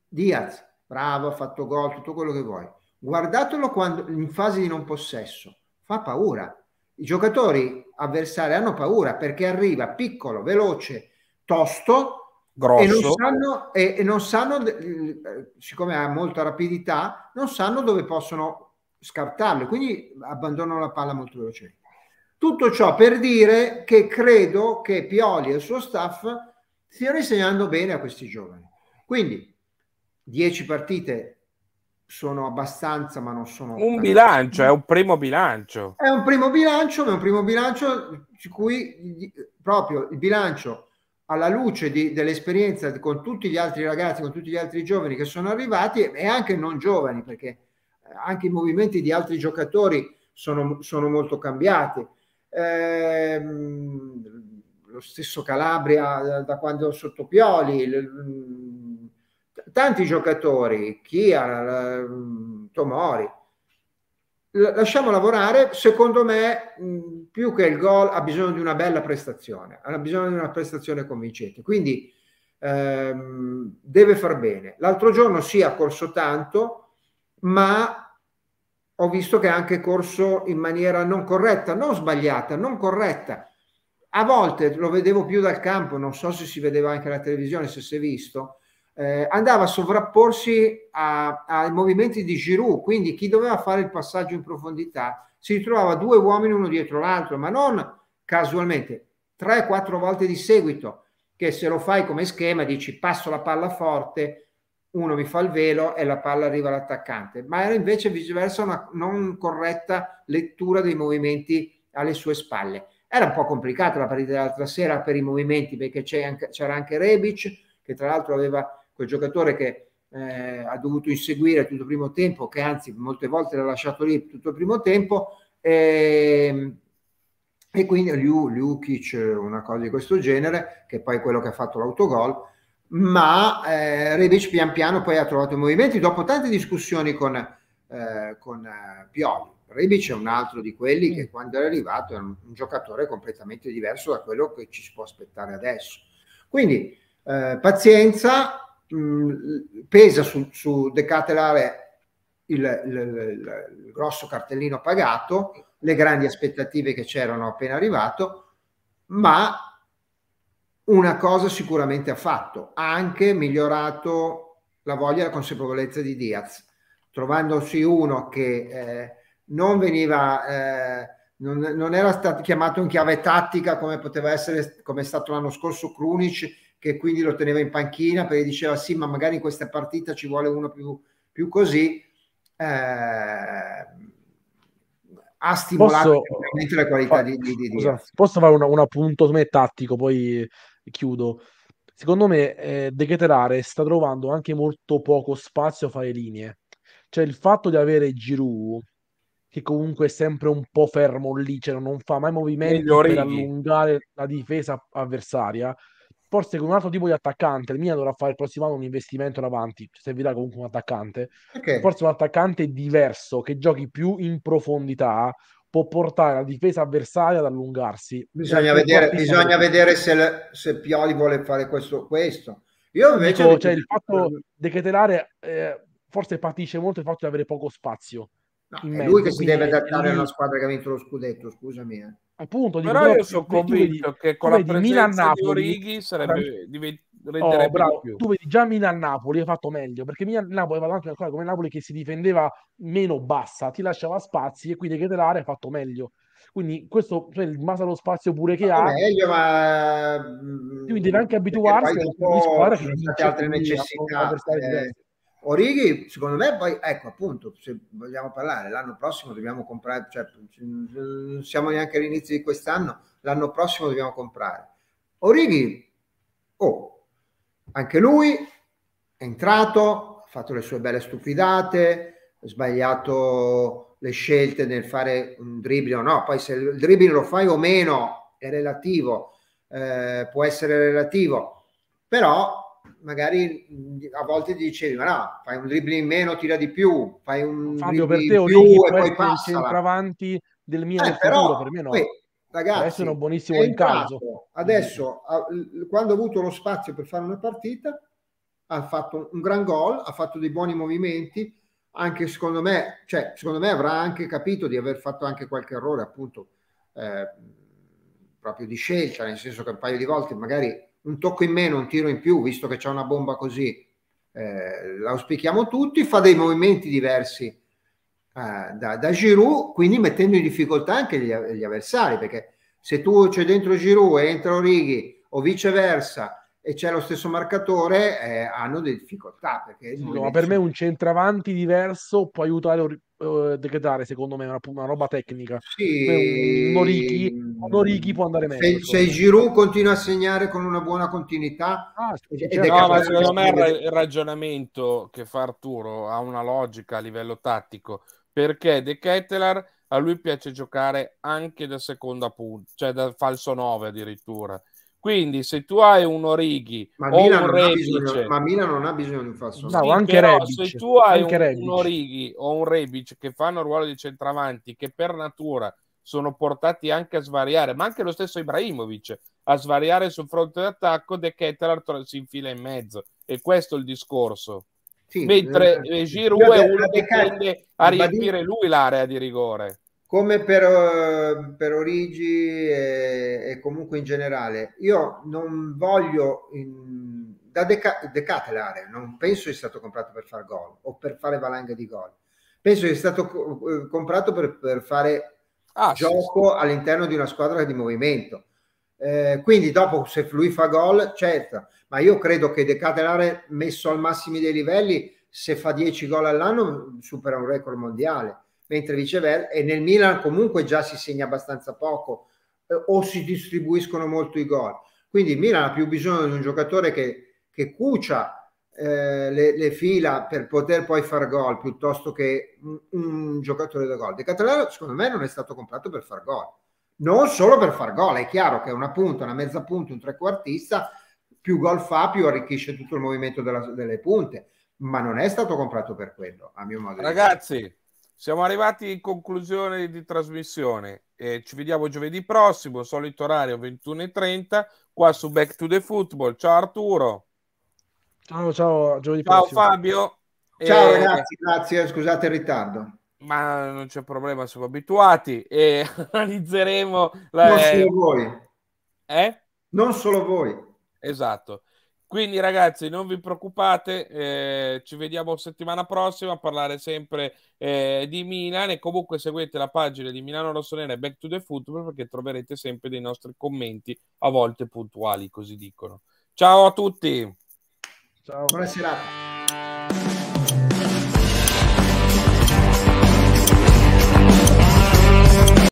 Diaz, bravo, ha fatto gol, tutto quello che vuoi. Guardatelo quando, in fase di non possesso, fa paura. I giocatori avversari hanno paura perché arriva piccolo, veloce, tosto, Grosso. E non sanno, e, e non sanno eh, siccome ha molta rapidità, non sanno dove possono scartarle, quindi abbandonano la palla molto velocemente. Tutto ciò per dire che credo che Pioli e il suo staff stiano insegnando bene a questi giovani. Quindi dieci partite sono abbastanza, ma non sono... Un bilancio, è un primo bilancio. È un primo bilancio, ma è un primo bilancio su cui proprio il bilancio alla luce di, dell'esperienza con tutti gli altri ragazzi, con tutti gli altri giovani che sono arrivati e anche non giovani, perché anche i movimenti di altri giocatori sono, sono molto cambiati. Eh, lo stesso Calabria da quando sotto Pioli, tanti giocatori, Chia, Tomori. Lasciamo lavorare, secondo me più che il gol ha bisogno di una bella prestazione, ha bisogno di una prestazione convincente, quindi ehm, deve far bene. L'altro giorno si sì, ha corso tanto, ma ho visto che è anche corso in maniera non corretta, non sbagliata, non corretta. A volte lo vedevo più dal campo, non so se si vedeva anche la televisione, se si è visto, eh, andava a sovrapporsi a, ai movimenti di Giroud, quindi chi doveva fare il passaggio in profondità si ritrovava due uomini uno dietro l'altro, ma non casualmente, tre o quattro volte di seguito, che se lo fai come schema dici passo la palla forte, uno mi fa il velo e la palla arriva all'attaccante, ma era invece viceversa una non corretta lettura dei movimenti alle sue spalle. Era un po' complicata la partita dell'altra sera per i movimenti perché c'era anche Rebic che tra l'altro aveva quel giocatore che eh, ha dovuto inseguire tutto il primo tempo, che anzi molte volte l'ha lasciato lì tutto il primo tempo. E, ehm, e quindi Liu, Lukic, una cosa di questo genere, che poi è quello che ha fatto l'autogol, ma eh, Rebic pian piano poi ha trovato i movimenti dopo tante discussioni con, eh, con eh, Pioli. Rebic è un altro di quelli che quando era arrivato era un, un giocatore completamente diverso da quello che ci si può aspettare adesso. Quindi eh, pazienza, mh, mm, pesa su, su Decatelare il, il, il, il grosso cartellino pagato, le grandi aspettative che c'erano appena arrivato, ma una cosa sicuramente ha fatto, ha anche migliorato la voglia e la consapevolezza di Diaz, trovandosi uno che eh, non veniva, eh, non, non, era stato chiamato in chiave tattica come poteva essere, come è stato l'anno scorso Krunic, che quindi lo teneva in panchina perché diceva sì, ma magari in questa partita ci vuole uno più, più così. Eh, ha stimolato posso, la qualità di, di, di Posso fare un, un appunto tattico, poi chiudo, secondo me eh, De Ketelare sta trovando anche molto poco spazio fra le linee. Cioè il fatto di avere Giroud, che comunque è sempre un po' fermo lì, cioè non fa mai movimenti per allungare la difesa avversaria, forse con un altro tipo di attaccante, il Milan dovrà fare il prossimo anno un investimento in avanti, cioè, servirà comunque un attaccante, okay. forse un attaccante diverso, che giochi più in profondità, può portare la difesa avversaria ad allungarsi. Bisogna vedere, bisogna vedere se, se, Pioli vuole fare questo. questo. Io invece Dico, cioè, il fatto eh, di Chetelare eh, forse patisce molto il fatto di avere poco spazio. No, è lui che si deve adattare lui... alla squadra che ha vinto lo scudetto, scusami. Eh. Appunto, di però io sono convinto di, che con la presenza Milan, Napoli, di Origi sarebbe, divent- renderebbe oh, bravo. più. Tu vedi già Milan-Napoli hai fatto meglio, perché Milan-Napoli aveva anche ancora come Napoli che si difendeva meno bassa, ti lasciava spazi e quindi che te l'area fatto meglio. Quindi questo cioè, il base lo spazio pure che ha, meglio, ma... quindi mm, deve anche abituarsi a che altre necessità. Eh. Orighi, secondo me, poi ecco appunto, se vogliamo parlare, l'anno prossimo dobbiamo comprare, cioè mm, siamo neanche all'inizio di quest'anno, l'anno prossimo dobbiamo comprare. Orighi, oh, anche lui è entrato, ha fatto le sue belle stupidate, ha sbagliato le scelte nel fare un dribbling o no, poi se il dribbling lo fai o meno è relativo, eh, può essere relativo, però magari a volte dicevi ma no, fai un dribbling in meno, tira di più, fai un Fabio, dribbling per te, in più e poi passa. centravanti del mio eh, però, per me no. Poi, ragazzi, sono buonissimo in caso. Adesso, mm. quando ha avuto lo spazio per fare una partita, ha fatto un gran gol, ha fatto dei buoni movimenti, anche secondo me, cioè, secondo me avrà anche capito di aver fatto anche qualche errore, appunto, eh, proprio di scelta, nel senso che un paio di volte magari un tocco in meno, un tiro in più, visto che c'è una bomba così, eh, auspichiamo tutti, fa dei movimenti diversi eh, da, da Giroud, quindi mettendo in difficoltà anche gli, gli, avversari, perché se tu c'è dentro Giroud e entra Orighi o viceversa e c'è lo stesso marcatore, eh, hanno delle difficoltà. Perché no, invece... per me un centravanti diverso può aiutare a eh, Decretare, secondo me, una, una roba tecnica. Sì. Un, Orighi, un Orighi può andare meglio. Se, se Giroud continua a segnare con una buona continuità, ah, sì, certo. no, ma secondo me il ragionamento che fa Arturo ha una logica a livello tattico perché De Kettelar a lui piace giocare anche da seconda punta, cioè da falso 9 addirittura. Quindi se tu hai un Orighi ma o Mina un Rebic, bisogno, ma Mina non ha bisogno di un falso 9. No, anche però, Rebic, se tu hai un, un, Orighi o un Rebic che fanno il ruolo di centravanti che per natura sono portati anche a svariare, ma anche lo stesso Ibrahimovic a svariare sul fronte d'attacco, De Kettelar si infila in mezzo e questo è il discorso. Sì, mentre eh, eh Giroud è uno che tende a riempire lui l'area di rigore. Come per, eh, per Origi e, e, comunque in generale, io non voglio in, da Decate l'area, non penso sia stato comprato per far gol o per fare valanga di gol. Penso sia stato eh, comprato per, per fare ah, gioco sì, sì. all'interno di una squadra di movimento. Eh, quindi dopo se lui fa gol, certo, ma io credo che De Catelare messo al massimo dei livelli, se fa 10 gol all'anno supera un record mondiale, mentre viceversa, e nel Milan comunque già si segna abbastanza poco eh, o si distribuiscono molto i gol. Quindi il Milan ha più bisogno di un giocatore che, che cucia eh, le, le, fila per poter poi far gol piuttosto che un, un giocatore da gol. De Catalano secondo me non è stato comprato per far gol non solo per far gol, è chiaro che è una punta, una mezza punta, un trequartista più gol fa, più arricchisce tutto il movimento della, delle punte. Ma non è stato comprato per quello, a mio modo Ragazzi, di siamo arrivati in conclusione di trasmissione. Eh, ci vediamo giovedì prossimo, solito orario 21.30, qua su Back to the Football. Ciao Arturo. Ciao, ciao, giovedì ciao prossimo. Fabio. Ciao eh, ragazzi, grazie, scusate il ritardo. Ma non c'è problema, siamo abituati e analizzeremo la... Non solo voi. Eh? Non solo voi. Esatto. Quindi ragazzi, non vi preoccupate, eh, ci vediamo settimana prossima a parlare sempre eh, di Milan e comunque seguite la pagina di Milano Rossonera e Back to the Football perché troverete sempre dei nostri commenti, a volte puntuali, così dicono. Ciao a tutti. Ciao. Buona serata.